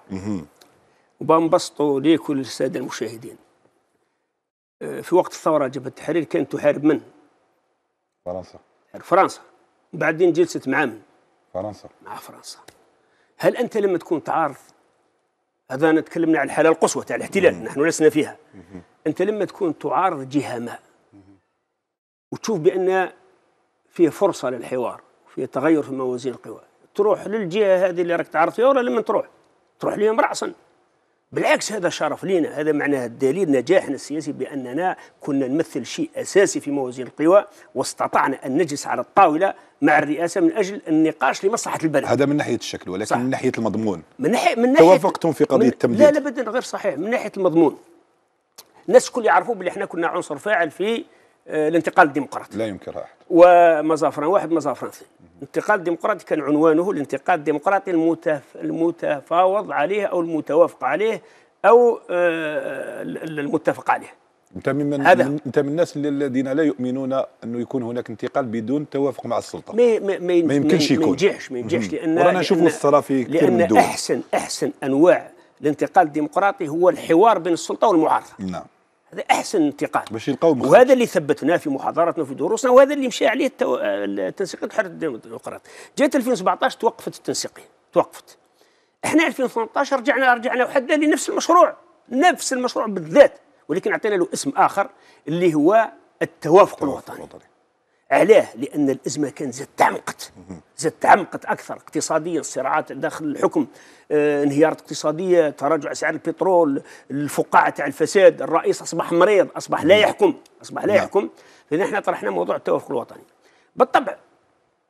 وبنبسطوا ليك وللساده المشاهدين آه، في وقت الثوره جبهه التحرير كانت تحارب من؟ فرنسا فرنسا بعدين جلست مع من؟ فرنسا مع فرنسا هل انت لما تكون تعارض هذا أنا تكلمنا على الحاله القصوى تاع الاحتلال نحن لسنا فيها مم. انت لما تكون تعارض جهه ما وتشوف بان فيه فرصه للحوار وفيه تغير في موازين القوى تروح للجهه هذه اللي راك تعارض فيها ولا لما تروح؟ تروح لهم راسا بالعكس هذا شرف لنا هذا معناه دليل نجاحنا السياسي بأننا كنا نمثل شيء أساسي في موازين القوى واستطعنا أن نجلس على الطاولة مع الرئاسة من أجل النقاش لمصلحة البلد هذا من ناحية الشكل ولكن صح. من ناحية المضمون من ناحية من ناحية توافقتم في قضية التمديد لا أبدا غير صحيح من ناحية المضمون الناس الكل يعرفوا بلي احنا كنا عنصر فاعل في آه، الانتقال الديمقراطي لا ينكرها أحد ومظافران واحد مظافران اثنين الانتقال الديمقراطي كان عنوانه الانتقال الديمقراطي المتف... المتفاوض عليه او المتوافق عليه او آه، المتفق عليه انت من هذا انت من الناس الذين لا يؤمنون انه يكون هناك انتقال بدون توافق مع السلطه ما ما يمكنش يكون ما ينجحش ما ينجحش لان رانا نشوفوا الصرا في كثير من الدول لان احسن احسن انواع الانتقال الديمقراطي هو الحوار بين السلطه والمعارضه نعم هذا احسن انتقاد باش يلقاو وهذا اللي ثبتناه في محاضراتنا وفي دروسنا وهذا اللي مشى عليه التو... التنسيقيه الحريه الديمقراطيه جات 2017 توقفت التنسيقيه توقفت احنا 2018 رجعنا رجعنا وحدنا لنفس المشروع نفس المشروع بالذات ولكن اعطينا له اسم اخر اللي هو التوافق, التوافق الوطني, الوطني. علاه لان الازمه كانت زاد تعمقت زاد تعمقت اكثر اقتصاديا الصراعات داخل الحكم آه، انهيارات اقتصاديه تراجع اسعار البترول الفقاعه تاع الفساد الرئيس اصبح مريض اصبح لا يحكم اصبح لا نعم. يحكم فنحن طرحنا موضوع التوافق الوطني بالطبع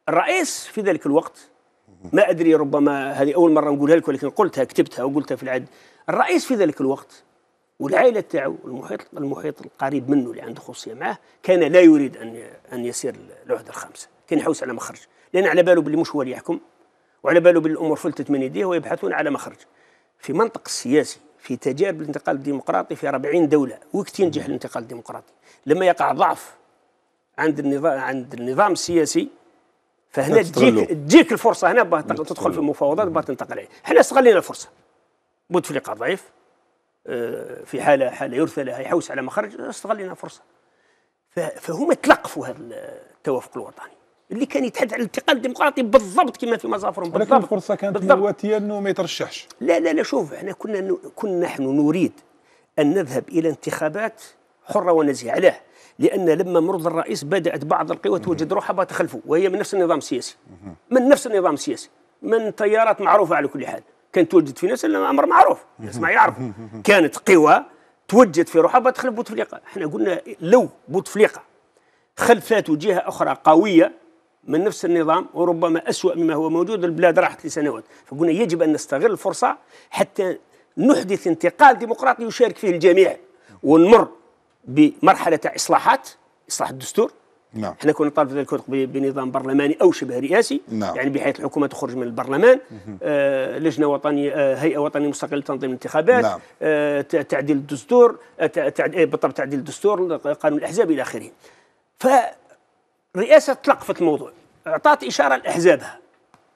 الرئيس في ذلك الوقت ما ادري ربما هذه اول مره نقولها لك ولكن قلتها كتبتها وقلتها في العد الرئيس في ذلك الوقت والعائله تاعو المحيط المحيط القريب منه اللي عنده خصوصيه معاه كان لا يريد ان ان يسير العهده الخامسه كان يحوس على مخرج لان على باله باللي مش هو اللي يحكم وعلى باله بالامور فلتت من يديه ويبحثون على مخرج في منطق السياسي في تجارب الانتقال الديمقراطي في 40 دوله وقت ينجح الانتقال الديمقراطي لما يقع ضعف عند النظام عند النظام السياسي فهنا تجيك تجيك الفرصه هنا تدخل في المفاوضات باه تنتقل عليه احنا استغلينا الفرصه بوتفليقه ضعيف آه، في حاله حاله يرثى لها يحوس على مخرج استغل لنا فرصه فهما تلقفوا هذا التوافق الوطني اللي كان يتحدث عن الانتقال الديمقراطي بالضبط كما في مظافرهم بالضبط ولكن الفرصه كانت مواتيه انه ما يترشحش لا لا لا شوف احنا كنا كنا نحن نريد ان نذهب الى انتخابات حره ونزيهه علاه لان لما مرض الرئيس بدات بعض القوى توجد روحها تخلفوا وهي من نفس النظام السياسي من نفس النظام السياسي من تيارات معروفه على كل حال كانت توجد في ناس الامر معروف الناس ما يعرفوا كانت قوى توجد في روحها تخلف بوتفليقه احنا قلنا لو بوتفليقه خلفته جهه اخرى قويه من نفس النظام وربما أسوأ مما هو موجود البلاد راحت لسنوات فقلنا يجب أن نستغل الفرصة حتى نحدث انتقال ديمقراطي يشارك فيه الجميع ونمر بمرحلة إصلاحات إصلاح الدستور نعم احنا كنا طالبين ذلك بنظام برلماني او شبه رئاسي نعم. يعني بحيث الحكومه تخرج من البرلمان آه لجنه وطنيه آه هيئه وطنيه مستقله لتنظيم الانتخابات نعم. آه تعديل الدستور آه،, آه بالطبع تعديل الدستور قانون الاحزاب الى اخره فالرئاسه تلقفت الموضوع اعطت اشاره لاحزابها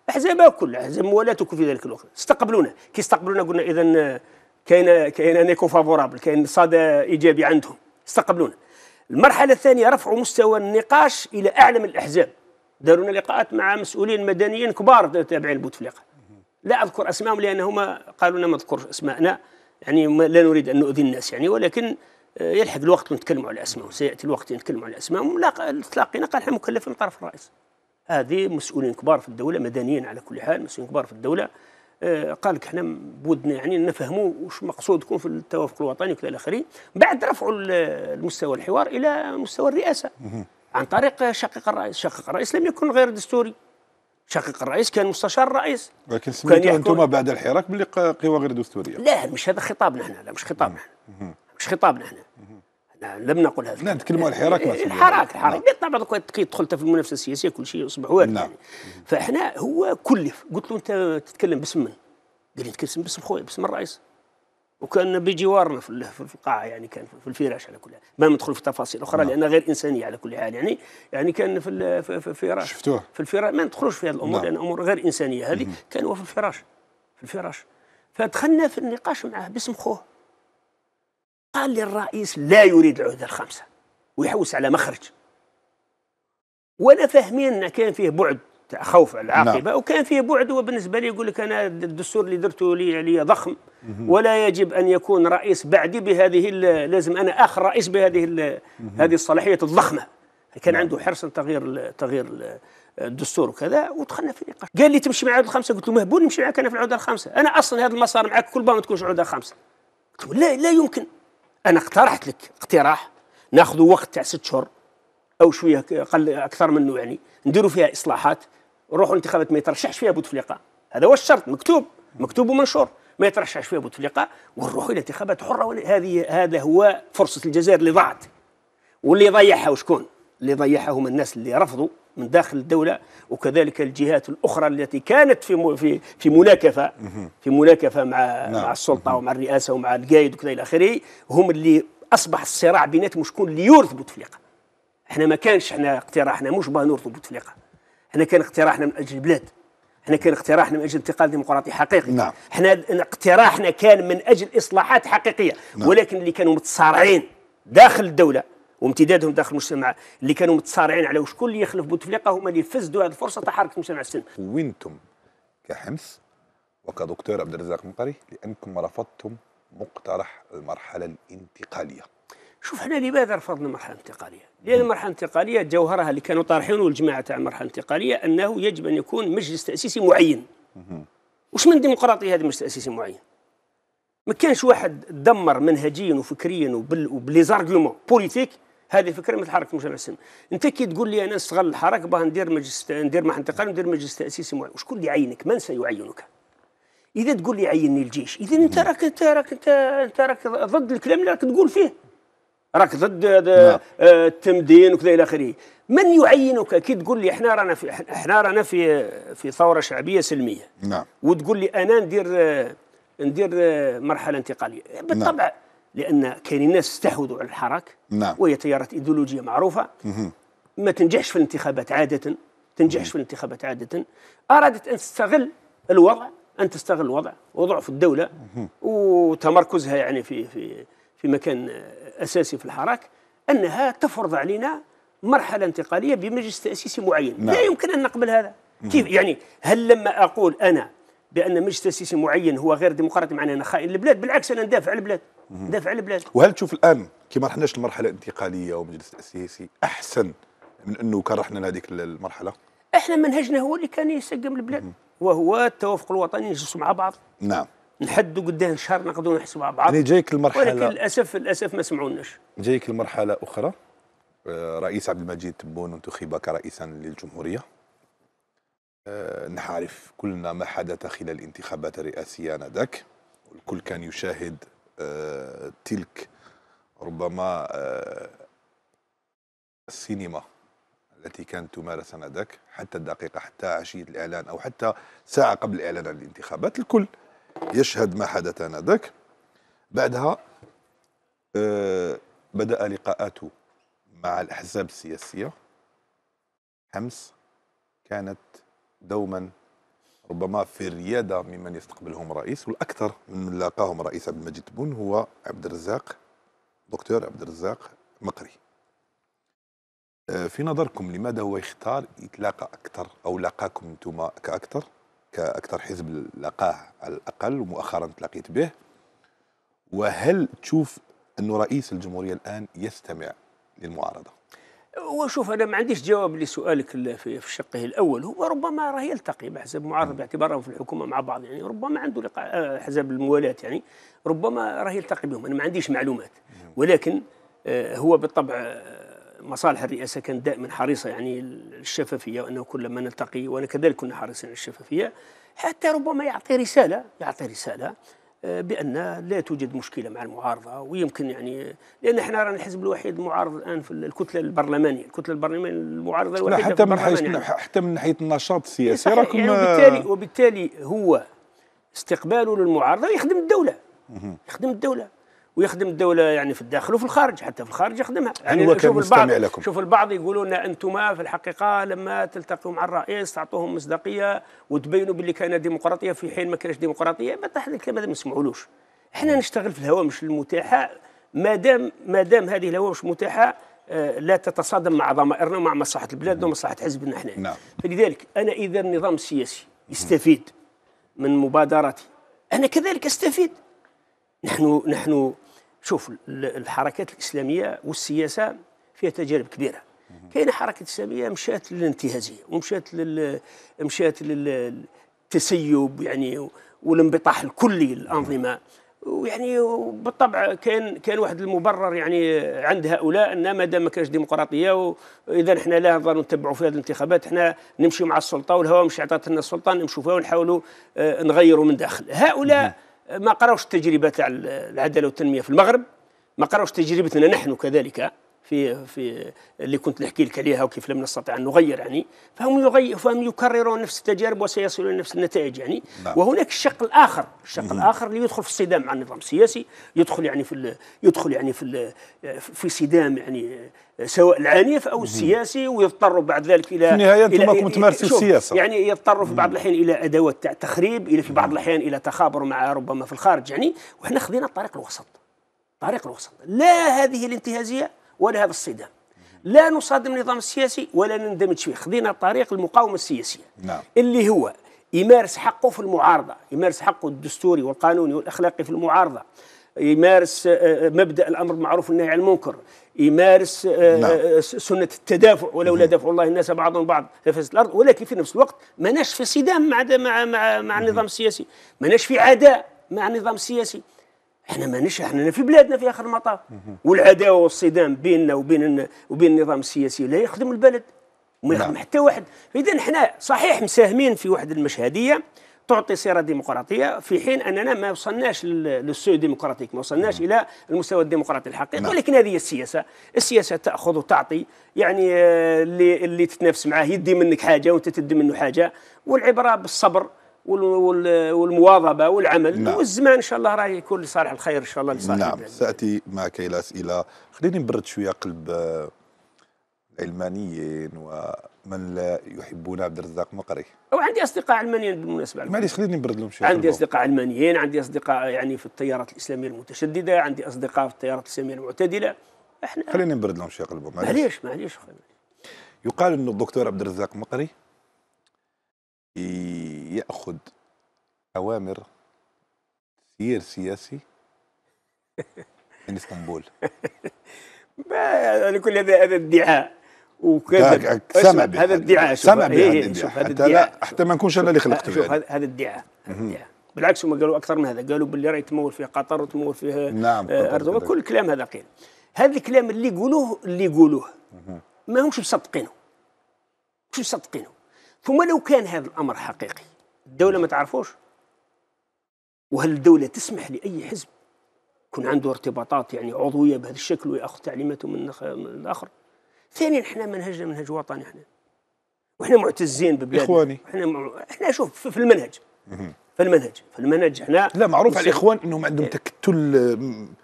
احزابها كلها احزاب موالاته في ذلك الوقت استقبلونا كي استقبلونا قلنا اذا آه، كاين كاين نيكو فافورابل كاين صدى ايجابي عندهم استقبلونا المرحله الثانيه رفع مستوى النقاش الى اعلى من الاحزاب دارونا لقاءات مع مسؤولين مدنيين كبار تابعين بوتفليقه لا اذكر اسمائهم لأنهم قالوا لنا ما نذكر اسمائنا يعني لا نريد ان نؤذي الناس يعني ولكن آه، يلحق الوقت ونتكلم على اسمائهم سياتي الوقت نتكلم على اسمائهم تلاقينا قال احنا مكلفين من طرف الرئيس هذه مسؤولين كبار في الدوله مدنيين على كل حال مسؤولين كبار في الدوله آه، قال لك حنا بودنا يعني نفهموا واش مقصودكم في التوافق الوطني وكذا الى اخره بعد رفعوا المستوى الحوار الى مستوى الرئاسه عن طريق شقيق الرئيس شقيق الرئيس لم يكن غير دستوري شقيق الرئيس كان مستشار الرئيس لكن سميتوا انتم بعد الحراك باللي قوى غير دستوريه لا مش هذا خطابنا احنا لا مش خطابنا احنا مش خطابنا احنا لا لم نقل هذا لا نتكلموا على الحراك الحراك الحراك نعم. بالطبع كي دخلت في المنافسه السياسيه كل شيء يصبح وارد نعم. فاحنا هو كلف قلت له انت تتكلم باسم من؟ قال لي نتكلم باسم خويا باسم الرئيس وكان بجوارنا في القاعه يعني كان في الفراش على كل حال ما ندخل في تفاصيل اخرى نعم. غير انسانيه على كل حال يعني يعني كان في في الفراش شفتوه في الفراش ما ندخلوش في هذه الامور نعم. لان امور غير انسانيه هذه كان هو في الفراش في الفراش فدخلنا في النقاش معه باسم خوه قال لي الرئيس لا يريد العهدة الخامسة ويحوس على مخرج ولا فاهمين ان كان فيه بعد تاع خوف على نعم. العاقبه نعم. وكان فيه بعد وبالنسبه لي يقول لك انا الدستور اللي درته لي علي ضخم ولا يجب ان يكون رئيس بعدي بهذه لازم انا اخر رئيس بهذه هذه الصلاحيه الضخمه كان نعم. عنده حرص تغيير تغيير الدستور وكذا ودخلنا في نقاش قال لي تمشي مع العوده الخامسه قلت له مهبول نمشي معك انا في العوده الخامسه انا اصلا هذا المسار معك كل ما تكونش عوده خمسه قلت له لا لا يمكن انا اقترحت لك اقتراح ناخذ وقت تاع ست شهور او شويه اقل اكثر منه يعني نديروا فيها اصلاحات نروحوا انتخابات ما يترشحش فيها بوتفليقه هذا هو الشرط مكتوب مكتوب ومنشور ما يترشحش فيها بوتفليقه ونروحوا الى انتخابات حره هذه هذا هو فرصه الجزائر اللي ضاعت واللي ضيعها وشكون؟ اللي ضيعها هم الناس اللي رفضوا من داخل الدولة وكذلك الجهات الأخرى التي كانت في في في مناكفة في مناكفة مع نعم. مع السلطة ومع الرئاسة ومع القايد وكذا إلى آخره هم اللي أصبح الصراع بيناتهم شكون اللي يورث بوتفليقة احنا ما كانش احنا اقتراحنا مش باه بوتفليقة احنا كان اقتراحنا من أجل البلاد احنا كان اقتراحنا من اجل انتقال ديمقراطي حقيقي نعم. احنا اقتراحنا كان من اجل اصلاحات حقيقيه نعم. ولكن اللي كانوا متصارعين داخل الدوله وامتدادهم داخل المجتمع اللي كانوا متصارعين على شكون اللي يخلف بوتفليقه هما اللي فزدوا هذه الفرصه تاع حركه المجتمع السلمي. وينتم كحمص وكدكتور عبد الرزاق مقري لانكم رفضتم مقترح المرحله الانتقاليه. شوف احنا لماذا رفضنا المرحله الانتقاليه؟ لان المرحله الانتقاليه جوهرها اللي كانوا طارحينه الجماعه تاع المرحله الانتقاليه انه يجب ان يكون مجلس تاسيسي معين. وش من ديمقراطيه هذا مجلس تاسيسي معين؟ ما كانش واحد دمر منهجيا وفكريا وبليزارغيومون بوليتيك هذه فكره مثل حركه مجتمع السلمي انت كي تقول لي انا استغل الحركه باه ندير مجلس ندير مع انتقال ندير مجلس تاسيسي معين شكون اللي يعينك من سيعينك اذا تقول لي عيني الجيش اذا انت راك انت راك انت راك ضد الكلام اللي راك تقول فيه راك ضد نعم. آه، التمدين وكذا الى اخره من يعينك كي تقول لي احنا رانا في احنا رانا في في ثوره شعبيه سلميه نعم وتقول لي انا ندير ندير مرحله انتقاليه بالطبع نعم. لان كاين ناس استحوذوا على الحراك نعم وهي تيارات ايديولوجيه معروفه مه. ما تنجحش في الانتخابات عاده تنجحش في الانتخابات عاده ارادت ان تستغل الوضع ان تستغل الوضع وضعف الدوله مه. وتمركزها يعني في في في مكان اساسي في الحراك انها تفرض علينا مرحله انتقاليه بمجلس تاسيسي معين نعم. لا يمكن ان نقبل هذا مه. كيف يعني هل لما اقول انا بان مجلس تاسيسي معين هو غير ديمقراطي معناه انا خائن للبلاد بالعكس انا ندافع على البلاد ندافع على البلاد وهل تشوف الان كما رحناش المرحله الانتقاليه ومجلس تاسيسي احسن من انه كان رحنا لهذيك المرحله احنا منهجنا هو اللي كان يسقم البلاد مم. وهو التوافق الوطني نجلسوا مع بعض نعم نحدوا قداه شهر نقدروا نحسبوا مع بعض يعني جايك المرحله ولكن للاسف للاسف ما سمعوناش جايك المرحله اخرى آه، رئيس عبد المجيد تبون انتخب كرئيسا للجمهوريه آه، نعرف كلنا ما حدث خلال الانتخابات الرئاسية آنذاك الكل كان يشاهد آه، تلك ربما آه، السينما التي كانت تمارس آنذاك حتى الدقيقة حتى عشية الإعلان أو حتى ساعة قبل الإعلان عن الانتخابات الكل يشهد ما حدث آنذاك بعدها بدأ لقاءاته مع الأحزاب السياسية أمس كانت دوما ربما في الرياده ممن يستقبلهم رئيس والاكثر من لاقاهم رئيس عبد المجيد بن هو عبد الرزاق دكتور عبد الرزاق مقري آه، في نظركم لماذا هو يختار يتلاقى اكثر او لاقاكم انتم كاكثر كاكثر حزب لقاه على الاقل ومؤخرا تلاقيت به وهل تشوف انه رئيس الجمهوريه الان يستمع للمعارضه وشوف انا ما عنديش جواب لسؤالك في شقه الاول هو ربما راه يلتقي بحسب معارض باعتبارهم في الحكومه مع بعض يعني ربما عنده لقاء آه، حزب الموالاه يعني ربما راه يلتقي بهم انا ما عنديش معلومات ولكن آه، هو بالطبع آه، مصالح الرئاسه كانت دائما حريصه يعني الشفافيه وانه كلما نلتقي وانا كذلك كنا حريصين على الشفافيه حتى ربما يعطي رساله يعطي رساله بان لا توجد مشكله مع المعارضه ويمكن يعني لان احنا رانا الحزب الوحيد المعارض الان في الكتله البرلمانيه، الكتله البرلمانيه المعارضه الوحيده حتى من حيث يعني. حتى من ناحيه النشاط إيه، السياسي راكم يعني وبالتالي وبالتالي هو استقباله للمعارضه يخدم الدوله يخدم الدوله ويخدم الدوله يعني في الداخل وفي الخارج حتى في الخارج يخدمها يعني هو كان البعض لكم. شوف البعض يقولون انتم في الحقيقه لما تلتقوا مع الرئيس تعطوهم مصداقيه وتبينوا باللي كان ديمقراطيه في حين ما كانش ديمقراطيه ما تحت الكلام هذا ما نسمعولوش احنا نشتغل في الهوامش المتاحه ما دام ما دام هذه الهوامش متاحه آه، لا تتصادم مع ضمائرنا ومع مصلحه البلاد نعم. ومصلحه حزبنا احنا نعم. فلذلك انا اذا النظام السياسي يستفيد من مبادرتي انا كذلك استفيد نحن نحن شوف الحركات الاسلاميه والسياسه فيها تجارب كبيره كاينه حركه اسلاميه مشات للانتهازيه ومشات لل مشات للتسيب يعني والانبطاح الكلي للانظمه ويعني بالطبع كان كان واحد المبرر يعني عند هؤلاء ان ما دام ما كانش ديمقراطيه واذا احنا لا نظن نتبعوا في هذه الانتخابات احنا نمشي مع السلطه والهواء مش عطات لنا السلطه نمشوا فيها ونحاولوا آه، نغيروا من داخل هؤلاء ما قراوش التجربه تاع العداله والتنميه في المغرب ما قراوش تجربتنا نحن كذلك في في اللي كنت نحكي لك عليها وكيف لم نستطع ان نغير يعني فهم يغير فهم يكررون نفس التجارب وسيصلون نفس النتائج يعني نعم. وهناك الشق الاخر الشق الاخر اللي يدخل في الصدام مع النظام السياسي يدخل يعني في يدخل يعني في في صدام يعني سواء العنيف او السياسي ويضطر بعد ذلك الى في النهايه انتم راكم تمارسوا السياسه يعني يضطروا في بعض الاحيان الى ادوات تاع تخريب الى في بعض الاحيان الى تخابر مع ربما في الخارج يعني وحنا خذينا الطريق الوسط طريق الوسط لا هذه الانتهازيه ولا هذا الصدام لا نصادم النظام السياسي ولا نندمج فيه خذينا طريق المقاومة السياسية نعم. اللي هو يمارس حقه في المعارضة يمارس حقه الدستوري والقانوني والأخلاقي في المعارضة يمارس آه، آه، مبدأ الأمر بالمعروف والنهي عن المنكر يمارس آه، نعم. سنة التدافع ولولا دافع الله الناس بعضهم بعض لفسدت الأرض ولكن في نفس الوقت ماناش في صدام مع مع مع, مع النظام السياسي ماناش في عداء مع النظام السياسي احنا مانيش احنا في بلادنا في اخر المطاف والعداوه والصدام بيننا وبين وبين النظام السياسي لا يخدم البلد وما يخدم نعم. حتى واحد اذا احنا صحيح مساهمين في واحد المشهديه تعطي سيره ديمقراطيه في حين اننا ما وصلناش للسو ديمقراطيك ما وصلناش الى المستوى الديمقراطي الحقيقي نعم. ولكن هذه السياسه السياسه تاخذ وتعطي يعني آه، اللي اللي تتنافس معاه يدي منك حاجه وانت تدي منه حاجه والعبره بالصبر والمواظبه والعمل نعم. والزمان ان شاء الله راه يكون لصالح الخير ان شاء الله لصالح نعم ساتي معك الى اسئله خليني نبرد شويه قلب العلمانيين آه، ومن لا يحبون عبد الرزاق مقري او عندي اصدقاء علمانيين بالمناسبه معليش خليني نبرد لهم شويه عندي اصدقاء علمانيين عندي اصدقاء يعني في التيارات الاسلاميه المتشدده عندي اصدقاء في التيارات الاسلاميه المعتدله احنا خليني نبرد لهم شويه قلبهم معليش معليش يقال انه الدكتور عبد الرزاق مقري ياخذ اوامر تسيير سياسي من اسطنبول ما يعني كل هذا هذا ادعاء وكذب سمع هذا ادعاء سمع بهذا إيه، إيه، حتى ما نكونش انا اللي خلقته هذا ادعاء بالعكس هم قالوا اكثر من هذا قالوا باللي راهي تمول فيها قطر وتمول فيها نعم آه كل الكلام هذا قيل هذا الكلام اللي يقولوه اللي يقولوه ما همش مصدقينه مش مصدقينه ثم لو كان هذا الامر حقيقي الدولة ما تعرفوش وهل الدولة تسمح لأي حزب يكون عنده ارتباطات يعني عضوية بهذا الشكل ويأخذ تعليماته من, من الآخر ثانيا احنا منهجنا منهج وطني احنا واحنا معتزين ببلادنا اخواني احنا م... احنا شوف في المنهج في المنهج في المنهج احنا لا معروف على الاخوان انهم عندهم إيه. تكتل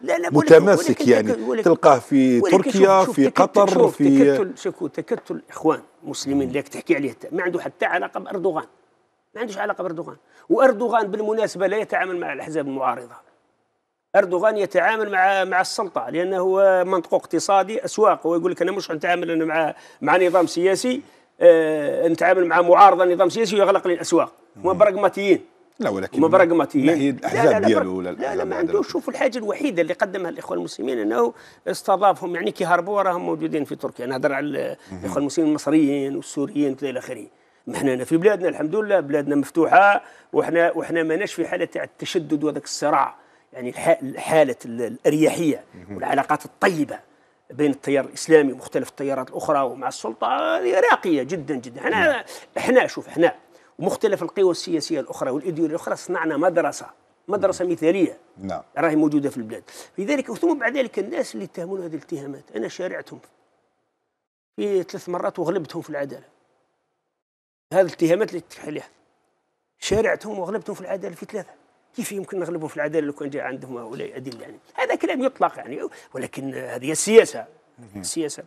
لا لا متماسك يعني تلقاه في تركيا شوف في قطر شوف في تكتل شوف تكتل اخوان مسلمين اللي تحكي عليه ما عنده حتى علاقه باردوغان ما عندوش علاقه باردوغان واردوغان بالمناسبه لا يتعامل مع الاحزاب المعارضه اردوغان يتعامل مع مع السلطه لانه هو منطق اقتصادي اسواق هو يقول لك انا مش نتعامل أنا مع مع نظام سياسي أه نتعامل مع معارضه نظام سياسي ويغلق لي الاسواق هما براغماتيين لا ولكن هما براغماتيين لا هي الاحزاب ديالو ولا لا لا ما عندوش شوف الحاجه الوحيده اللي قدمها الاخوان المسلمين انه استضافهم يعني كيهربوا وراهم راهم موجودين في تركيا نهضر على الاخوان المسلمين المصريين والسوريين الى اخره نحن هنا في بلادنا الحمد لله بلادنا مفتوحه وحنا وحنا ماناش في حاله تاع التشدد وذاك الصراع يعني حاله الاريحيه والعلاقات الطيبه بين التيار الاسلامي ومختلف التيارات الاخرى ومع السلطه راقيه جدا جدا احنا احنا شوف احنا ومختلف القوى السياسيه الاخرى والايديولوجيه الاخرى صنعنا مدرسه مدرسه مثاليه نعم راهي موجوده في البلاد لذلك ثم بعد ذلك الناس اللي يتهمون هذه الاتهامات انا شارعتهم في ثلاث مرات وغلبتهم في العداله هذه الاتهامات اللي تتحكى عليها شارعتهم وغلبتهم في العداله في ثلاثه كيف يمكن نغلبهم في العداله لو كان جاء عندهم هؤلاء ادله يعني هذا كلام يطلق يعني ولكن هذه السياسه السياسه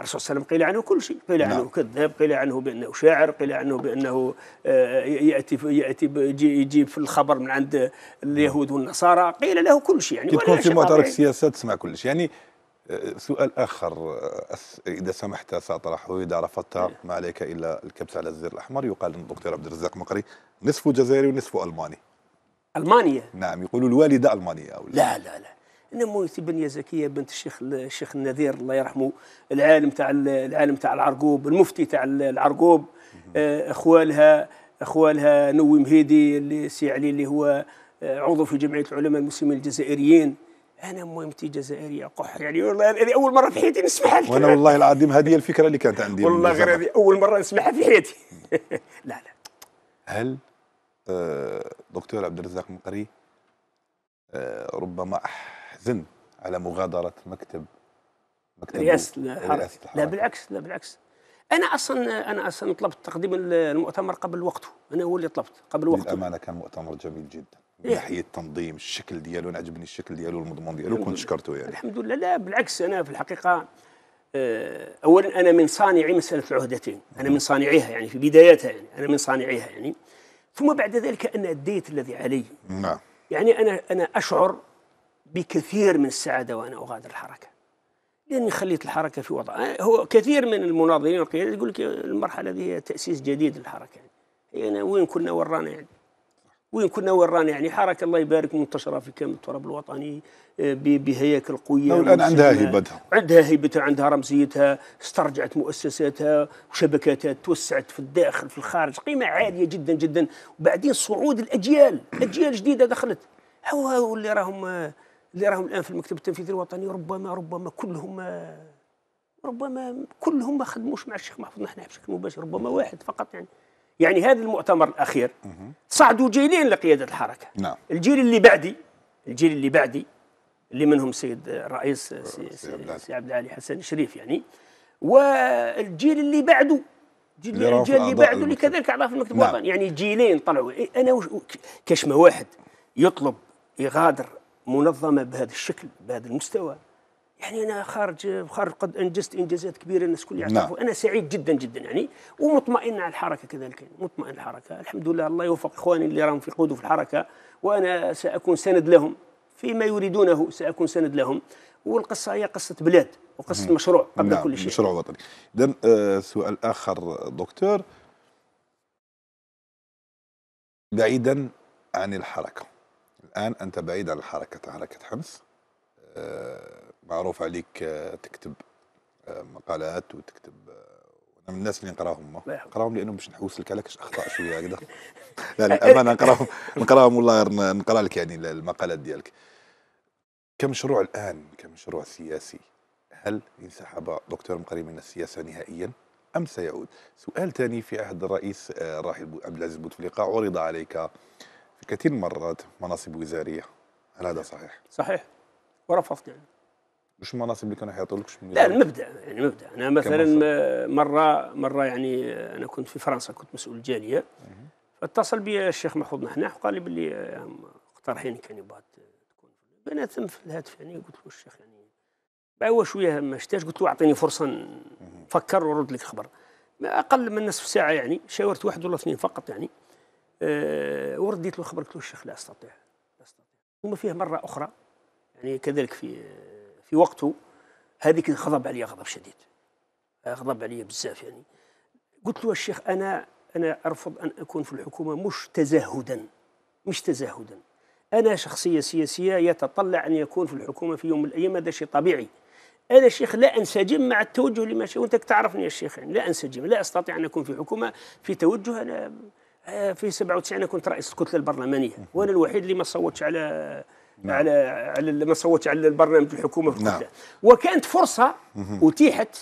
الرسول صلى الله عليه وسلم قيل عنه كل شيء قيل نعم. عنه نعم. كذاب قيل عنه بانه شاعر قيل عنه بانه آه، ياتي ياتي يجيب في الخبر من عند اليهود والنصارى قيل له كل شيء يعني كي تكون في مؤتمر السياسه تسمع كل شيء يعني سؤال آخر إذا سمحت سأطرحه إذا رفضت إيه. ما عليك إلا الكبس على الزر الأحمر يقال ان الدكتور عبد الرزاق مقري نصف جزائري ونصف ألماني ألمانية نعم يقولوا الوالدة ألمانية أو لا لا لا انا مويتي بنيه زكيه بنت الشيخ الشيخ النذير الله يرحمه العالم تاع العالم تاع العرقوب المفتي تاع العرقوب آه، اخوالها اخوالها نوي مهيدي اللي سي علي اللي هو آه، عضو في جمعيه العلماء المسلمين الجزائريين انا مهمتي جزائريه قحر يعني والله هذه اول مره في حياتي نسمعها وانا والله العظيم هذه هي الفكره اللي كانت عندي والله غير هذه اول مره نسمعها في حياتي لا لا هل آه، دكتور عبد الرزاق مقري آه، ربما احزن على مغادره مكتب مكتب رئاسه الحركه لا بالعكس لا بالعكس انا اصلا انا اصلا طلبت تقديم المؤتمر قبل وقته انا هو اللي طلبت قبل وقته للامانه كان مؤتمر جميل جدا من إيه. ناحيه التنظيم الشكل ديالو انا عجبني الشكل ديالو المضمون ديالو كنت شكرته يعني الحمد لله لا بالعكس انا في الحقيقه آه، اولا انا من صانعي مساله العهدتين انا من صانعيها يعني في بدايتها يعني انا من صانعيها يعني ثم بعد ذلك انا اديت الذي علي نعم يعني انا انا اشعر بكثير من السعاده وانا اغادر الحركه لاني خليت الحركه في وضع آه، هو كثير من المناضلين والقيادات يقول لك المرحله هذه هي تاسيس جديد للحركه يعني, يعني وين كنا ورانا يعني وين كنا ورانا يعني حركه الله يبارك منتشره في كامل التراب الوطني آه، بهياكل قويه الان عندها هيبتها عندها هيبتها عندها رمزيتها استرجعت مؤسساتها وشبكاتها توسعت في الداخل في الخارج قيمه عاليه جدا جدا وبعدين صعود الاجيال اجيال جديده دخلت هو اللي راهم اللي راهم الان في المكتب التنفيذي الوطني ربما ربما كلهم ربما كلهم ما خدموش مع الشيخ محفوظ نحن بشكل مباشر ربما واحد فقط يعني يعني هذا المؤتمر الأخير صعدوا جيلين لقيادة الحركة نعم. الجيل اللي بعدي الجيل اللي بعدي اللي منهم سيد الرئيس سي, سي, سي عبد العالي حسن شريف يعني والجيل اللي بعده الجيل اللي, اللي بعده اللي كذلك أعضاء في المكتب نعم. يعني جيلين طلعوا إيه، أنا كشمة واحد يطلب يغادر منظمة بهذا الشكل بهذا المستوى يعني انا خارج خارج قد انجزت انجازات كبيره الناس الكل نعم. يعرفوا نعم. انا سعيد جدا جدا يعني ومطمئن على الحركه كذلك يعني مطمئن الحركه الحمد لله الله يوفق اخواني اللي راهم في قود في الحركه وانا ساكون سند لهم فيما يريدونه ساكون سند لهم والقصه هي قصه بلاد وقصه مشروع قبل نعم. كل شيء مشروع وطني اذا آه سؤال اخر دكتور بعيدا عن الحركه الان انت بعيد عن الحركه حركه حمص آه معروف عليك آه، تكتب آه، مقالات وتكتب آه، من الناس اللي نقراهم نقراهم لانه باش نحوس لك على كاش اخطاء شويه هكذا لا للامانه نقراهم نقراهم والله نقرا لك يعني المقالات ديالك كمشروع الان كمشروع سياسي هل انسحب دكتور مقري من السياسه نهائيا ام سيعود؟ سؤال ثاني في عهد الرئيس الراحل عبد العزيز بوتفليقه عرض عليك في كثير من المرات مناصب وزاريه هل هذا صحيح؟ صحيح ورفضت يعني وش المناصب اللي كانوا يحيطوا لك؟ لا المبدا يعني مبدا انا مثلا مره مره يعني انا كنت في فرنسا كنت مسؤول جاليه فاتصل بي الشيخ محفوظ نحناح وقال لي باللي مقترحينك يعني بعد تكون انا تم في الهاتف يعني قلت له الشيخ يعني هو شويه ما شتاش قلت له اعطيني فرصه نفكر ورد لك خبر ما اقل من نصف ساعه يعني شاورت واحد ولا اثنين فقط يعني أه ورديت له خبر قلت له الشيخ لا استطيع لا استطيع ثم فيه مره اخرى يعني كذلك في في وقته هذيك غضب علي غضب شديد آه، غضب علي بزاف يعني قلت له الشيخ انا انا ارفض ان اكون في الحكومه مش تزهدا مش تزهدا انا شخصيه سياسيه يتطلع ان يكون في الحكومه في يوم من الايام هذا شيء طبيعي انا شيخ لا انسجم مع التوجه اللي ماشي وانت تعرفني يا شيخ يعني لا انسجم لا استطيع ان اكون في حكومه في توجه انا آه، في 97 انا كنت رئيس الكتله البرلمانيه وانا الوحيد اللي ما صوتش على نعم. على على ما صوت على البرنامج الحكومه في نعم. وكانت فرصه اتيحت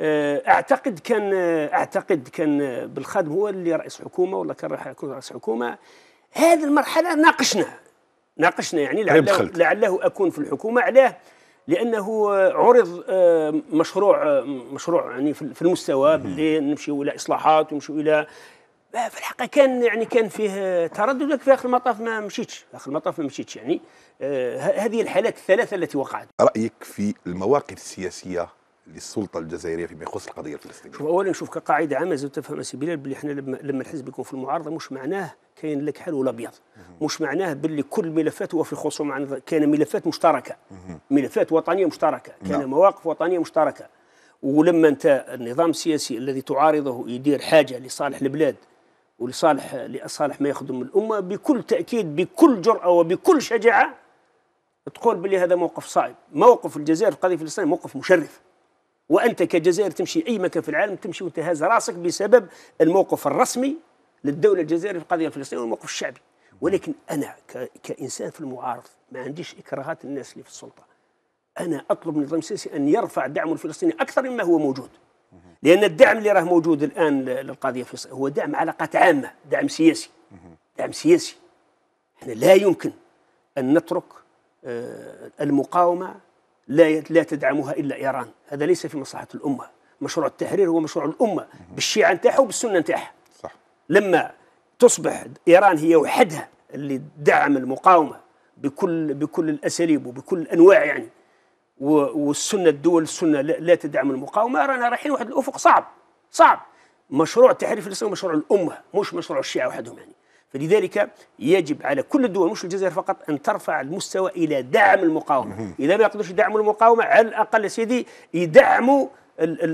آه، اعتقد كان آه، اعتقد كان آه، بالخادم هو اللي رئيس حكومه ولا كان راح يكون رئيس حكومه هذه المرحله ناقشنا ناقشنا يعني لعله, لعله اكون في الحكومه علاه لانه عرض مشروع مشروع يعني في المستوى نمشيو الى اصلاحات ونمشيو الى في الحقيقه كان يعني كان فيه تردد لكن في اخر المطاف ما مشيتش في اخر المطاف ما مشيتش يعني آه، هذه الحالات الثلاثه التي وقعت رايك في المواقف السياسيه للسلطه الجزائريه فيما يخص القضيه الفلسطينيه شوف اولا شوف كقاعده عامه لازم تفهم سي بلال بلي احنا لما, لما الحزب يكون في المعارضه مش معناه كاين لك حل ولا ابيض مش معناه باللي كل ملفات هو في خصوم عن كان ملفات مشتركه ملفات وطنيه مشتركه نعم. كان لا. مواقف وطنيه مشتركه ولما انت النظام السياسي الذي تعارضه يدير حاجه لصالح البلاد ولصالح لصالح ما يخدم الأمة بكل تأكيد بكل جرأة وبكل شجاعة تقول بلي هذا موقف صعب موقف الجزائر في القضية الفلسطينية موقف مشرف وأنت كجزائر تمشي أي مكان في العالم تمشي وأنت هاز راسك بسبب الموقف الرسمي للدولة الجزائرية في القضية الفلسطينية والموقف الشعبي ولكن أنا كإنسان في المعارض ما عنديش إكراهات الناس اللي في السلطة أنا أطلب من النظام السياسي أن يرفع دعمه الفلسطيني أكثر مما هو موجود لان الدعم اللي راه موجود الان للقضيه في هو دعم علاقات عامه دعم سياسي دعم سياسي احنا لا يمكن ان نترك آه، المقاومه لا لا تدعمها الا ايران هذا ليس في مصلحه الامه مشروع التحرير هو مشروع الامه بالشيعه نتاعها وبالسنه نتاعها صح لما تصبح ايران هي وحدها اللي دعم المقاومه بكل بكل الاساليب وبكل الانواع يعني والسنه الدول السنه لا تدعم المقاومه رانا رايحين واحد الافق صعب صعب مشروع التحرير الاسلام مشروع الامه مش مشروع الشيعه وحدهم يعني فلذلك يجب على كل الدول مش الجزائر فقط ان ترفع المستوى الى دعم المقاومه اذا ما يقدروش يدعموا المقاومه على الاقل سيدي يدعموا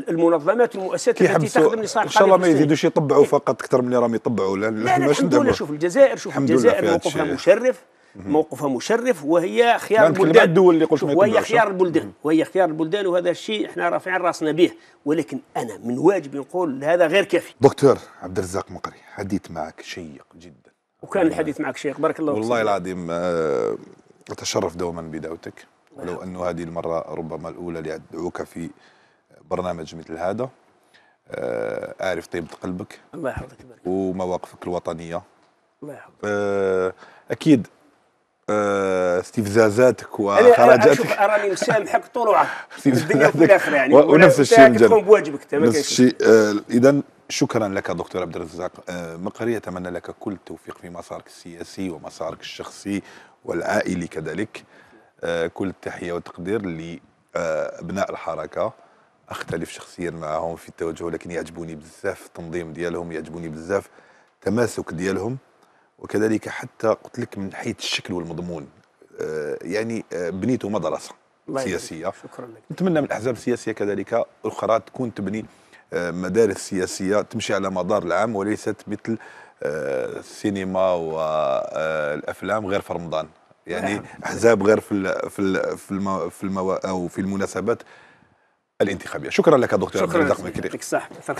المنظمات والمؤسسات التي تخدم لصالح ان شاء الله ما يزيدوش يطبعوا فقط اكثر من اللي راهم يطبعوا لا لا, لا الحمد لله شوف الجزائر شوف الجزائر موقفها مشرف موقفها مشرف وهي خيار البلدان الدول اللي قلت وهي خيار البلدان وهي خيار البلدان وهذا الشيء احنا رافعين راسنا به ولكن انا من واجبي نقول هذا غير كافي دكتور عبد الرزاق مقري حديث معك شيق جدا وكان الحديث معك شيق بارك الله والله العظيم آه، اتشرف دوما بدعوتك ولو انه هذه المره ربما الاولى اللي ادعوك في برنامج مثل هذا آه، اعرف طيبه قلبك الله يحفظك ومواقفك الوطنيه الله يحفظك آه، اكيد استفزازاتك آه، وخرجاتك انا راني مسامحك طول في الدنيا وفي الاخره يعني ونفس الشيء تكون بواجبك نفس الشيء آه، اذا شكرا لك دكتور عبد الرزاق آه، مقري اتمنى لك كل التوفيق في مسارك السياسي ومسارك الشخصي والعائلي كذلك كل التحيه والتقدير لابناء الحركه اختلف شخصيا معهم في التوجه لكن يعجبوني بزاف التنظيم ديالهم يعجبوني بزاف التماسك ديالهم وكذلك حتى قلت لك من حيث الشكل والمضمون آه، يعني آه، بنيته مدرسه سياسيه شكرا لك نتمنى من الاحزاب السياسيه كذلك الاخرى تكون تبني آه، مدارس سياسيه تمشي على مدار العام وليست مثل السينما والافلام غير في رمضان يعني نعم. احزاب غير في في في المو او في المناسبات الانتخابيه شكرا لك دكتور شكرا لك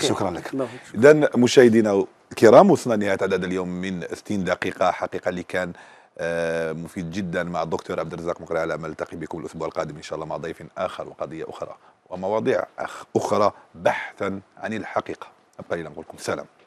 شكرا لك اذا مشاهدينا الكرام وصلنا نهايه عدد اليوم من 60 دقيقه حقيقه اللي كان آه، مفيد جدا مع الدكتور عبد الرزاق مقري على ما نلتقي بكم الاسبوع القادم ان شاء الله مع ضيف اخر وقضيه اخرى ومواضيع اخرى بحثا عن الحقيقه ابقى الى نقول لكم سلام